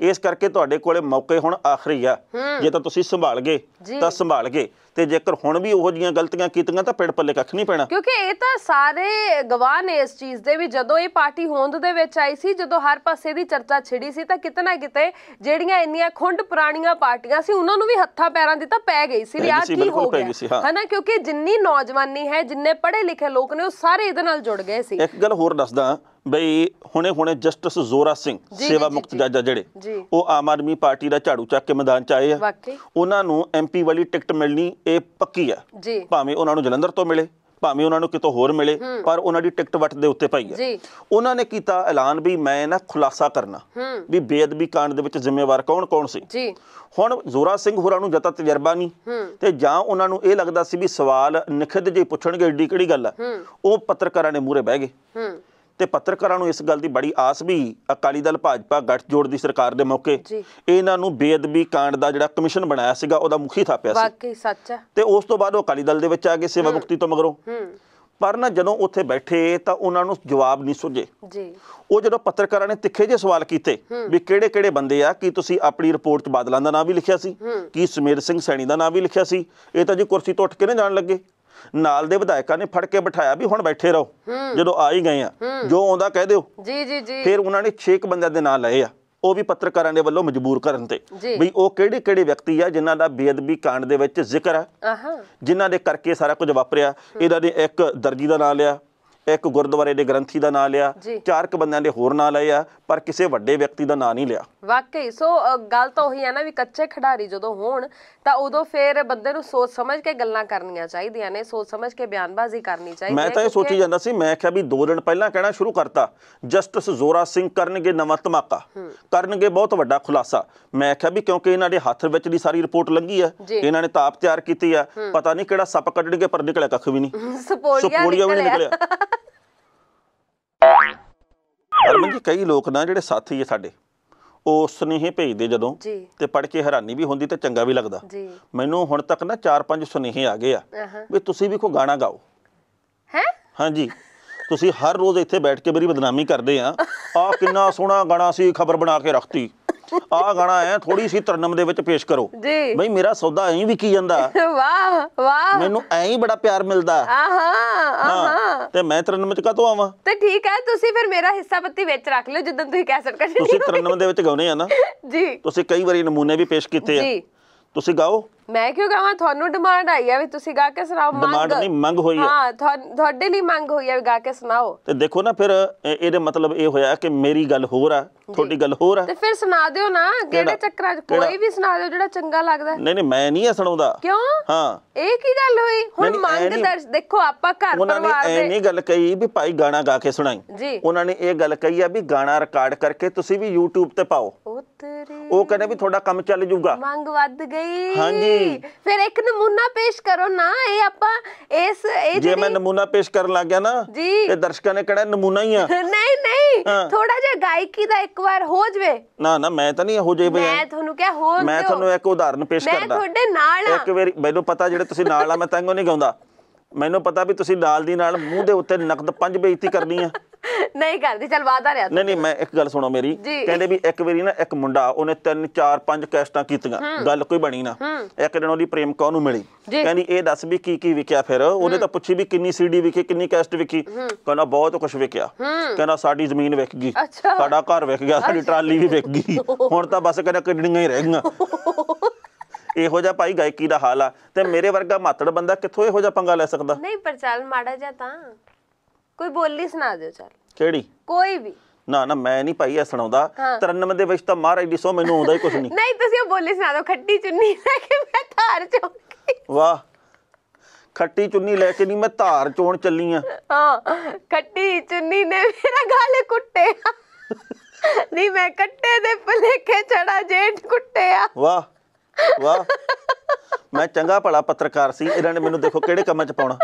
S1: ਇਸ ਕਰਕੇ ਤੁਹਾਡੇ ਕੋਲੇ ਮੌਕੇ ਹੁਣ ਆਖਰੀ ਆ ਜੇ ਤਾਂ ਤੁਸੀਂ ਸੰਭਾਲ ਗਏ ਤਾਂ ਸੰਭਾਲ ਗਏ ਤੇ ਜੇਕਰ ਹੁਣ ਵੀ ਉਹੋ ਜੀਆਂ ਗਲਤੀਆਂ ਕੀਤੀਆਂ ਤਾਂ ਪਿੜ ਪੱਲੇ ਕੱਖ ਨਹੀਂ ਪੈਣਾ
S2: ਕਿਉਂਕਿ ਇਹ ਤਾਂ ਸਾਰੇ ਗਵਾਹ ਨੇ ਇਸ ਚੀਜ਼ ਦੇ ਵੀ ਜਦੋਂ ਇਹ ਪਾਰਟੀ ਹੋਂਦ ਦੇ ਵਿੱਚ ਆਈ ਸੀ ਜਦੋਂ ਹਰ ਪਾਸੇ ਦੀ ਚਰਚਾ ਛਿੜੀ ਸੀ ਤਾਂ ਕਿਤਨਾ ਕਿਤੇ ਜਿਹੜੀਆਂ ਇੰਨੀਆਂ ਖੁੰਡ ਪੁਰਾਣੀਆਂ ਪਾਰਟੀਆਂ ਸੀ ਉਹਨਾਂ ਨੂੰ ਵੀ ਹੱਥਾਂ ਪੈਰਾਂ ਦੀ ਤਾਂ ਪੈ ਗਈ ਸੀ ਵੀ ਆ ਕੀ ਹੋ ਗਿਆ ਹਨਾ ਕਿਉਂਕਿ ਜਿੰਨੀ ਨੌਜਵਾਨੀ ਹੈ ਜਿੰਨੇ ਪੜ੍ਹੇ ਲਿਖੇ ਲੋਕ ਨੇ ਉਹ ਸਾਰੇ ਇਹਦੇ ਨਾਲ ਜੁੜ ਗਏ ਸੀ ਇੱਕ
S1: ਗੱਲ ਹੋਰ ਦੱਸਦਾ ਬਈ ਹੁਣੇ ਹੁਣੇ ਜਸਟਿਸ ਜ਼ੋਰਾ ਸਿੰਘ ਸੇਵਾ ਮੁਕਤ ਜੱਜ ਜਿਹੜੇ ਉਹ ਆਮ ਆਦਮੀ ਪਾਰਟੀ ਦਾ ਝਾੜੂ ਚੱਕ ਕੇ ਮੈਦਾਨ 'ਚ ਆਏ ਆ ਉਹਨਾਂ ਨੂੰ ਐਮਪੀ ਵਾਲੀ ਟਿਕਟ ਮਿਲਣੀ ਇਹ ਪੱਕੀ ਆ ਭਾਵੇਂ ਉਹਨਾਂ ਨੂੰ ਜਲੰਧਰ ਤੋਂ ਮਿਲੇ ਭਾਵੇਂ ਉਹਨਾਂ ਨੂੰ ਕਿਤੋਂ ਹੋਰ ਮਿਲੇ ਪਰ ਉਹਨਾਂ ਦੀ ਟਿਕਟ ਵਟ ਦੇ ਉੱਤੇ ਪਈ ਆ ਉਹਨਾਂ ਨੇ ਕੀਤਾ ਐਲਾਨ ਵੀ ਮੈਂ ਨਾ ਖੁਲਾਸਾ ਕਰਨਾ ਵੀ ਬੇਅਦਬੀ ਕਾਂਡ ਦੇ ਵਿੱਚ ਜ਼ਿੰਮੇਵਾਰ ਕੌਣ ਕੌਣ ਸੀ ਜੀ ਹੁਣ ਜ਼ੋਰਾ ਸਿੰਘ ਹੋਰਾਂ ਨੂੰ ਜਤਾ ਤਜਰਬਾ ਨਹੀਂ ਤੇ ਜਾਂ ਉਹਨਾਂ ਨੂੰ ਇਹ ਲੱਗਦਾ ਸੀ ਵੀ ਸਵਾਲ ਨਿਖਿਤ ਜੇ ਪੁੱਛਣਗੇ ਏਡੀ ਕਿਹੜੀ ਗੱਲ ਆ ਉਹ ਪੱਤਰਕਾਰਾਂ ਨੇ ਮੂਰੇ ਬਹਿ ਗਏ ਤੇ ਪੱਤਰਕਾਰਾਂ ਨੂੰ ਇਸ ਗੱਲ ਦੀ ਬੜੀ ਆਸ ਵੀ ਅਕਾਲੀ ਦਲ ਭਾਜਪਾ ਜੋੜ ਦੀ ਸਰਕਾਰ ਦੇ ਮੌਕੇ ਇਹਨਾਂ ਨੂੰ ਬੇਅਦਬੀ ਕਾਂਡ ਦਾ ਜਿਹੜਾ ਕਮਿਸ਼ਨ ਬਣਾਇਆ ਸੀਗਾ ਉਹਦਾ ਮੁਖੀ ਥਾਪਿਆ ਸੀ
S2: ਵਾਕਈ ਸੱਚ ਹੈ
S1: ਤੇ ਉਸ ਤੋਂ ਬਾਅਦ ਉਹ ਅਕਾਲੀ ਦਲ ਦੇ ਵਿੱਚ ਆ ਗਏ ਸੇਵਾ ਮੁਕਤੀ ਤੋਂ ਮਗਰੋਂ ਪਰ ਨਾ ਜਦੋਂ ਉੱਥੇ ਬੈਠੇ ਤਾਂ ਉਹਨਾਂ ਨੂੰ ਜਵਾਬ ਨਹੀਂ ਸੁਝੇ ਜੀ ਉਹ ਜਦੋਂ ਪੱਤਰਕਾਰਾਂ ਨੇ ਤਿੱਖੇ ਜਿਹੇ ਸਵਾਲ ਕੀਤੇ ਵੀ ਕਿਹੜੇ ਕਿਹੜੇ ਬੰਦੇ ਆ ਕੀ ਤੁਸੀਂ ਆਪਣੀ ਰਿਪੋਰਟ 'ਚ ਬਾਦਲਾਂ ਦਾ ਨਾਮ ਵੀ ਲਿਖਿਆ ਸੀ ਕੀ ਸਮੇਰ ਸਿੰਘ ਸੈਣੀ ਦਾ ਨਾਮ ਵੀ ਲਿਖਿਆ ਸੀ ਇਹ ਤਾਂ ਜੀ ਕੁਰਸੀ ਤੋਂ ਉੱਠ ਕੇ ਨਾ ਜਾਣ ਲੱਗੇ ਨਾਲ ਦੇ ਵਿਧਾਇਕਾਂ ਨੇ ਫੜ ਕੇ ਬਿਠਾਇਆ ਵੀ ਹੁਣ ਬੈਠੇ ਰਹੋ ਜਦੋਂ ਆ ਹੀ ਗਏ ਆ ਜੋ ਆਉਂਦਾ ਕਹਿ ਦਿਓ
S3: ਜੀ ਜੀ ਜੀ ਫਿਰ
S1: ਉਹਨਾਂ ਨੇ 6 ਬੰਦਿਆਂ ਦੇ ਨਾਂ ਲਏ ਆ ਉਹ ਵੀ ਪੱਤਰਕਾਰਾਂ ਦੇ ਵੱਲੋਂ ਮਜਬੂਰ ਕਰਨ ਤੇ ਵੀ ਉਹ ਕਿਹੜੇ ਕਿਹੜੇ ਵਿਅਕਤੀ ਆ ਜਿਨ੍ਹਾਂ ਦਾ ਬੇਅਦਬੀ ਕਾਂਡ ਦੇ ਵਿੱਚ ਜ਼ਿਕਰ ਆ ਜਿਨ੍ਹਾਂ ਦੇ ਕਰਕੇ ਸਾਰਾ ਕੁਝ ਵਾਪਰਿਆ ਇਹਦਾ ਦੇ ਇੱਕ ਦਰਜੀ ਦਾ ਨਾਂ ਲਿਆ ਇੱਕ ਗੁਰਦੁਆਰੇ ਦੇ ਗ੍ਰੰਥੀ ਦਾ ਨਾਮ ਲਿਆ ਚਾਰਕ ਕ ਬੰਦਿਆਂ ਦੇ ਹੋਰ ਨਾਮ ਲਏ ਆ ਪਰ ਕਿਸੇ ਵੱਡੇ ਵਿਅਕਤੀ ਦਾ ਨਾਮ ਨਹੀਂ ਲਿਆ
S2: ਵਾਕਈ ਸੋ ਗੱਲ ਤਾਂ ਉਹੀ ਹੈ ਨਾ ਵੀ ਕੱਚੇ ਖਿਡਾਰੀ ਜਦੋਂ ਹੋਣ ਤਾਂ ਉਦੋਂ ਫੇਰ ਬੰਦੇ ਨੂੰ ਸੋਚ ਸਮਝ ਕੇ ਗੱਲਾਂ ਕਰਨੀਆਂ ਚਾਹੀਦੀਆਂ ਨੇ ਸੋਚ ਸਮਝ ਕੇ ਬਿਆਨਬਾਜ਼ੀ ਕਰਨੀ ਚਾਹੀਦੀ ਹੈ ਮੈਂ ਤਾਂ ਇਹ ਸੋਚੀ ਜਾਂਦਾ
S1: ਸੀ ਮੈਂ ਕਿਹਾ ਵੀ ਦੋ ਦਿਨ ਪਹਿਲਾਂ ਕਹਿਣਾ ਸ਼ੁਰੂ ਕਰਤਾ ਜਸਟਿਸ ਜ਼ੋਰਾ ਸਿੰਘ ਕਰਨਗੇ ਨਵਾਂ ਧਮਾਕਾ ਕਰਨਗੇ ਬਹੁਤ ਵੱਡਾ ਖੁਲਾਸਾ ਮੈਂ ਕਿਹਾ ਵੀ ਕਿਉਂਕਿ ਇਹਨਾਂ ਦੇ ਹੱਥ ਵਿੱਚ ਦੀ ਸਾਰੀ ਰਿਪੋਰਟ ਲੰਗੀ ਆ ਇਹਨਾਂ ਨੇ ਤਾਂ ਆਪ ਤਿਆਰ ਕੀਤੀ ਆ ਪਤਾ ਨਹੀਂ ਕਿਹੜਾ ਸੱਪ ਕੱਢਣਗੇ ਪਰ ਨਿਕਲਿਆ ਕੱਖ ਵੀ ਨਹੀਂ
S2: ਸਪੋਲੀਆ ਨਿਕਲਿਆ
S1: ਹਰਮਨ ਜੀ ਕਈ ਲੋਕ ਨਾ ਜਿਹੜੇ ਸਾਥੀ ਆ ਸਾਡੇ ਉਹ ਸੁਨੇਹੇ ਭੇਜਦੇ ਜਦੋਂ ਤੇ ਪੜ ਕੇ ਹੈਰਾਨੀ ਵੀ ਹੁੰਦੀ ਤੇ ਚੰਗਾ ਵੀ ਲੱਗਦਾ ਮੈਨੂੰ ਹੁਣ ਤੱਕ ਨਾ 4-5 ਸੁਨੇਹੇ ਆ ਗਏ ਆ ਵੀ ਤੁਸੀਂ ਵੀ ਕੋ ਗਾਣਾ ਗਾਓ ਹੈ ਹਾਂਜੀ ਤੁਸੀਂ ਹਰ ਰੋਜ਼ ਇੱਥੇ ਬੈਠ ਕੇ ਮੇਰੀ ਬਦਨਾਮੀ ਕਰਦੇ ਆ ਆ ਕਿੰਨਾ ਸੋਹਣਾ ਗਾਣਾ ਸੀ ਖਬਰ ਬਣਾ ਕੇ ਰੱਖਤੀ ਆ ਗਾਣਾ ਐ ਥੋੜੀ ਸੀ ਤਰਨਮ ਦੇ ਵਿੱਚ ਪੇਸ਼ ਕਰੋ ਜੀ ਬਈ ਮੇਰਾ ਸੌਦਾ ਐਂ ਕੀ ਜਾਂਦਾ
S2: ਵਾਹ ਵਾਹ ਮੈਨੂੰ
S1: ਐਂ ਹੀ ਬੜਾ ਪਿਆਰ ਮਿਲਦਾ ਆਹਾਂ ਆਹਾਂ ਤੇ ਮੈਂ ਤਰਨਮ ਚ ਕਾਤੋਂ ਆਵਾਂ
S2: ਤੇ ਠੀਕ ਹੈ ਤੁਸੀਂ ਫਿਰ ਮੇਰਾ ਹਿੱਸਾ ਪੱਤੀ ਵਿੱਚ ਰੱਖ ਲਿਓ ਜਦੋਂ ਤੁਸੀਂ ਕਹਿ ਸਕਦੇ ਤੁਸੀਂ ਤਰਨਮ
S1: ਦੇ ਵਿੱਚ ਗਾਉਨੇ ਆ ਨਾ ਜੀ ਤੁਸੀਂ ਕਈ ਵਾਰੀ ਨਮੂਨੇ ਵੀ ਪੇਸ਼ ਕੀਤੇ ਆ ਜੀ ਤੁਸੀਂ ਗਾਓ
S2: ਮੈਂ ਕਿਉਂ ਕਹਾਂ ਤੁਹਾਨੂੰ ਡਿਮਾਂਡ ਆਈ ਆ ਵੀ ਤੁਸੀਂ ਗਾ ਕੇ ਸੁਣਾਓ ਮੰਗ ਡਿਮਾਂਡ ਨਹੀਂ ਮੰਗ ਹੋਈ ਆ ਹਾਂ ਤੁਹਾਡੇ ਲਈ ਮੰਗ ਹੋਈ ਆ ਵੀ ਗਾ ਕੇ ਸੁਣਾਓ
S1: ਤੇ ਦੇਖੋ ਨਾ ਫਿਰ ਇਹਦੇ ਮਤਲਬ ਇਹ ਹੋਇਆ ਕਿ ਮੇਰੀ ਗੱਲ ਹੋਰ ਆ ਤੁਹਾਡੀ ਗੱਲ ਹੋਰ ਆ ਤੇ
S2: ਫਿਰ ਸੁਣਾ ਦਿਓ ਨਾ ਕਿਹੜੇ ਚੱਕਰਾਂ 'ਚ ਕੋਈ ਵੀ ਸੁਣਾ ਦਿਓ ਜਿਹੜਾ ਚੰਗਾ ਲੱਗਦਾ
S1: ਨਹੀਂ ਨਹੀਂ ਮੈਂ ਨਹੀਂ ਸੁਣਾਉਂਦਾ ਕਿਉਂ ਹਾਂ
S2: ਇਹ ਕੀ ਗੱਲ ਹੋਈ ਹੁਣ ਮੰਗ ਦਰਸ਼ ਦੇਖੋ ਆਪਾਂ ਘਰ ਪਰਿਵਾਰ ਦੇ ਉਹਨਾਂ ਨੇ ਨਹੀਂ
S1: ਗੱਲ ਕਹੀ ਵੀ ਭਾਈ ਗਾਣਾ ਗਾ ਕੇ ਸੁਣਾਈ ਉਹਨਾਂ ਨੇ ਇਹ ਗੱਲ ਕਹੀ ਆ ਵੀ ਗਾਣਾ ਰਿਕਾਰਡ ਕਰਕੇ ਤੁਸੀਂ ਵੀ YouTube ਤੇ ਪਾਓ
S2: ਉਹ
S1: ਕਹਿੰਦੇ ਵੀ ਤੁਹਾਡਾ ਕੰਮ ਚੱਲ ਜਾਊਗਾ
S2: ਮੰਗ ਵੱਧ ਗਈ ਹਾਂਜੀ ਫਿਰ ਇੱਕ ਨਮੂਨਾ ਪੇਸ਼ ਕਰੋ ਨਾ ਇਹ ਆਪਾਂ ਇਸ ਇਹ ਜੇ ਮੈਂ
S1: ਨਮੂਨਾ ਪੇਸ਼ ਕਰਨ ਲੱਗ ਗਿਆ ਨਾ ਤੇ ਦਰਸ਼ਕਾਂ ਨੇ ਕਿਹੜਾ ਨਮੂਨਾ ਹੀ ਆ ਨਹੀਂ
S2: ਨਹੀਂ ਥੋੜਾ ਜਿਹਾ ਗਾਇਕੀ ਦਾ ਇੱਕ ਵਾਰ ਹੋ ਜਵੇ
S1: ਨਾ ਨਾ ਮੈਂ ਤਾਂ ਨਹੀਂ ਹੋ ਜੇ ਮੈਂ
S2: ਤੁਹਾਨੂੰ ਕਿਹਾ ਹੋ ਮੈਂ ਤੁਹਾਨੂੰ
S1: ਇੱਕ ਉਦਾਹਰਨ ਪੇਸ਼ ਕਰਦਾ ਮੈਂ ਤੁਹਾਡੇ ਨਾਲ ਆ ਇੱਕ ਵਾਰੀ ਮੈਨੂੰ ਪਤਾ ਜਿਹੜੇ ਤੁਸੀਂ ਨਾਲ ਆ ਮੈਂ ਤੰਗੋ ਨਹੀਂ ਗਾਉਂਦਾ ਮੈਨੂੰ ਪਤਾ ਵੀ ਤੁਸੀਂ ਨਾਲ ਦੀ ਨਾਲ ਮੂੰਹ ਦੇ ਉੱਤੇ ਨਕਦ ਪੰਜ ਬੇਇੱਜ਼ਤੀ ਕਰਨੀ ਆ
S2: ਨਹੀਂ ਕਰਦੀ ਚਲ ਵਾਦਾ ਰਿਆ ਨਹੀਂ
S1: ਨਹੀਂ ਮੈਂ ਇੱਕ ਗੱਲ ਸੁਣੋ ਮੇਰੀ ਕਹਿੰਦੇ ਵੀ ਇੱਕ ਵਾਰੀ ਨਾ ਇੱਕ ਮੁੰਡਾ ਉਹਨੇ ਤਿੰਨ ਚਾਰ ਪੰਜ ਕੈਸਟਾਂ ਕੀਤੀਆਂ ਗੱਲ ਕੋਈ ਬਣੀ ਨਾ ਇੱਕ ਦਿਨ ਉਹਦੀ ਕਾ ਉਹਨੂੰ ਮਿਲੀ ਕਹਿੰਦੀ ਇਹ ਦੱਸ ਵੀ ਕੀ ਕੀ ਵਿਕਿਆ ਫਿਰ ਉਹਨੇ ਤਾਂ ਪੁੱਛੀ ਵੀ ਕਿੰਨੀ ਸੀਡੀ ਵਿਕੀ ਕਿੰਨੀ ਕੈਸਟ ਵਿਕੀ ਕਹਿੰਦਾ ਬਹੁਤ ਕੁਝ ਵਿਕਿਆ ਕਹਿੰਦਾ ਸਾਡੀ ਜ਼ਮੀਨ ਵਿਕ ਗਈ ਸਾਡਾ ਘਰ ਵਿਕ ਗਿਆ ਸਾਡੀ ਟਰਾਲੀ ਵੀ ਵਿਕ ਗਈ ਹੁਣ ਤਾਂ ਬਸ ਕਹਿੰਦਾ ਕਿੱਡੀਆਂ ਹੀ ਰਹਿ ਗਈਆਂ ਇਹੋ ਜਿਹਾ ਭਾਈ ਗਾਇਕੀ ਦਾ ਹਾਲ ਆ ਤੇ ਮੇਰੇ ਵਰਗਾ ਮਾਤੜ ਬੰਦਾ ਕਿੱਥੋਂ ਇਹੋ ਜਿਹਾ ਪੰਗਾ ਲੈ ਸਕਦਾ ਨਹੀਂ
S2: ਪਰ ਚੱਲ ਮਾੜਾ ਜਾ ਤਾਂ ਕੋਈ ਬੋਲੀ ਸੁਣਾ ਦਿਓ ਚੱਲ ਕਿਹੜੀ ਕੋਈ ਵੀ
S1: ਨਾ ਨਾ ਮੈਂ ਨਹੀਂ ਭਾਈ ਇਹ ਸੁਣਾਉਂਦਾ 93 ਦੇ ਵਿੱਚ ਤਾਂ ਮਹਾਰਾਜ ਦੀ ਸੋ ਮੈਨੂੰ ਆਉਂਦਾ ਹੀ ਕੁਝ ਨਹੀਂ
S2: ਨਹੀਂ ਤੁਸੀਂ ਉਹ ਬੋਲੀ ਸੁਣਾ ਦਿਓ ਖੱਟੀ ਚੁੰਨੀ ਲੈ ਕੇ ਮੈਂ ਧਾਰ ਚੋਂਕੀ
S1: ਵਾਹ ਖੱਟੀ ਚੁੰਨੀ ਲੈ ਕੇ ਨਹੀਂ ਮੈਂ ਧਾਰ ਚੋਣ ਚੱਲੀ ਆ
S2: ਹਾਂ ਖੱਟੀ ਚੁੰਨੀ ਨੇ ਮੇਰਾ ਗਾਲ ਕੁੱਟੇ ਨਹੀਂ ਮੈਂ ਕੱਟੇ ਦੇ ਭਲੇਖੇ ਚੜਾ ਜੇਠ ਕੁੱਟੇ ਆ
S1: ਵਾਹ ਵਾਹ ਮੈਂ ਚੰਗਾ ਭਲਾ ਪੱਤਰਕਾਰ ਸੀ ਇਹਨਾਂ ਨੇ ਮੈਨੂੰ ਦੇਖੋ ਕਿਹੜੇ ਕੰਮਾਂ 'ਚ ਪਾਉਣਾ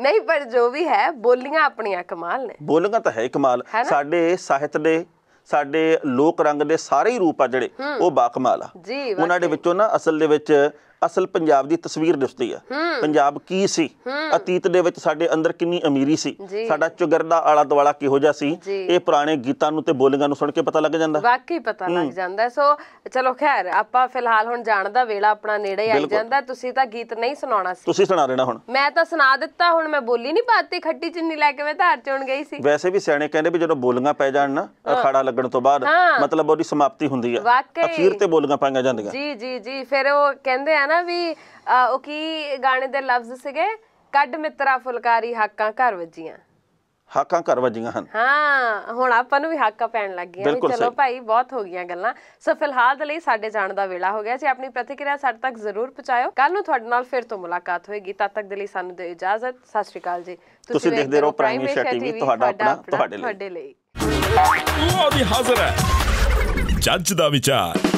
S2: ਨਹੀਂ ਪਰ ਜੋ ਵੀ ਹੈ ਬੋਲੀਆਂ ਆਪਣੀਆਂ ਕਮਾਲ ਨੇ
S1: ਬੋਲੀਆਂ ਤਾਂ ਹੈ ਕਮਾਲ ਸਾਡੇ ਸਾਹਿਤ ਦੇ ਸਾਡੇ ਲੋਕ ਰੰਗ ਦੇ ਸਾਰੇ ਹੀ ਰੂਪ ਆ ਜਿਹੜੇ ਉਹ ਬਾਕਮਾਲ ਆ ਉਹਨਾਂ ਦੇ ਵਿੱਚੋਂ ਨਾ ਅਸਲ ਦੇ ਵਿੱਚ ਅਸਲ ਪੰਜਾਬ ਦੀ ਤਸਵੀਰ ਦਿਸਦੀ ਆ ਪੰਜਾਬ ਕੀ ਸੀ ਅਤੀਤ ਦੇ ਵਿੱਚ ਸਾਡੇ ਅੰਦਰ ਕਿੰਨੀ ਅਮੀਰੀ ਸੀ ਸਾਡਾ ਚੁਗਰਦਾ ਆਲਾ ਦਵਾਲਾ ਕਿਹੋ ਜਿਹਾ ਸੀ ਇਹ ਪੁਰਾਣੇ ਗੀਤਾਂ ਨੂੰ ਤੇ ਬੋਲੀਆਂ ਨੂੰ ਸੁਣ ਕੇ ਪਤਾ ਲੱਗ ਜਾਂਦਾ
S2: ਵਾਕਈ ਪਤਾ ਲੱਗ ਜਾਂਦਾ ਸੋ ਚਲੋ ਖੈਰ ਆਪਾਂ ਫਿਲਹਾਲ ਹੁਣ ਜਾਣ ਦਾ ਵੇਲਾ ਆਪਣਾ ਨੇੜੇ ਆ ਜਾਂਦਾ ਤੁਸੀਂ ਤਾਂ ਗੀਤ ਨਹੀਂ ਸੁਣਾਉਣਾ ਸੀ ਤੁਸੀਂ ਸੁਣਾ ਦੇਣਾ ਹੁਣ ਮੈਂ ਤਾਂ ਸੁਣਾ ਦਿੱਤਾ ਹੁਣ ਮੈਂ ਬੋਲੀ ਨਹੀਂ ਪਾਤੀ ਖੱਟੀ ਚਿੰਨੀ ਲੈ ਕੇ ਮੈਂ ਧਾਰ ਚੋਣ ਗਈ ਸੀ ਵੈਸੇ
S1: ਵੀ ਸਿਆਣੇ ਕਹਿੰਦੇ ਵੀ ਜਦੋਂ ਬੋਲੀਆਂ ਪੈ ਜਾਣ ਨਾ ਅਖਾੜਾ ਲੱਗਣ ਤੋਂ ਬਾਅਦ ਮਤਲਬ ਉਹਦੀ ਸਮਾਪਤੀ ਹੁੰਦੀ ਆ ਅਖੀਰ ਤੇ ਬੋਲੀਆਂ ਪਾਈਆਂ ਜਾਂਦੀਆਂ ਜੀ
S2: ਜੀ ਜੀ ਫਿਰ ਉਹ ਕਹਿੰਦੇ ਆ ਆ ਨਾ ਵੀ ਉਹ ਕੀ ਗਾਣੇ ਦੇ ਲਫ਼ਜ਼ ਸੀਗੇ ਕੱਢ ਮਿੱਤਰਾ ਫੁਲਕਾਰੀ ਹਾਕਾਂ ਘਰ ਵੱਜੀਆਂ
S1: ਹਾਕਾਂ ਘਰ ਵੱਜੀਆਂ ਹਨ
S2: ਹਾਂ ਹੁਣ ਆਪਾਂ ਨੂੰ ਵੀ ਹਾਕਾਂ ਪੈਣ ਲੱਗ ਗਈਆਂ ਵੀ ਚਲੋ ਭਾਈ ਬਹੁਤ ਹੋ ਗਈਆਂ ਗੱਲਾਂ ਸੋ ਫਿਲਹਾਲ ਦੇ ਲਈ ਸਾਡੇ ਜਾਣ ਦਾ ਵੇਲਾ ਹੋ ਗਿਆ ਜੀ ਆਪਣੀ ਪ੍ਰਤੀਕਿਰਿਆ ਸਾਡੇ ਤੱਕ ਜ਼ਰੂਰ ਪਹੁੰਚਾਓ ਕੱਲ ਨੂੰ ਤੁਹਾਡੇ ਨਾਲ ਫਿਰ ਤੋਂ ਮੁਲਾਕਾਤ ਹੋਏਗੀ ਤਦ ਤੱਕ ਦੇ ਲਈ ਸਾਨੂੰ ਦਿਓ ਇਜਾਜ਼ਤ ਸਤਿ ਸ਼੍ਰੀ ਅਕਾਲ ਜੀ ਤੁਸੀਂ ਦੇਖਦੇ ਰਹੋ ਪ੍ਰਾਈਮ ਏਸ਼ੀਆ ਟੀਵੀ ਤੁਹਾਡਾ ਆਪਣਾ ਤੁਹਾਡੇ ਲਈ ਤੁਹਾਡੇ ਲਈ
S1: ਉਹ ਵੀ ਹਾਜ਼ਰ ਹੈ ਜੱਜ ਦਾ
S3: ਵਿਚਾਰ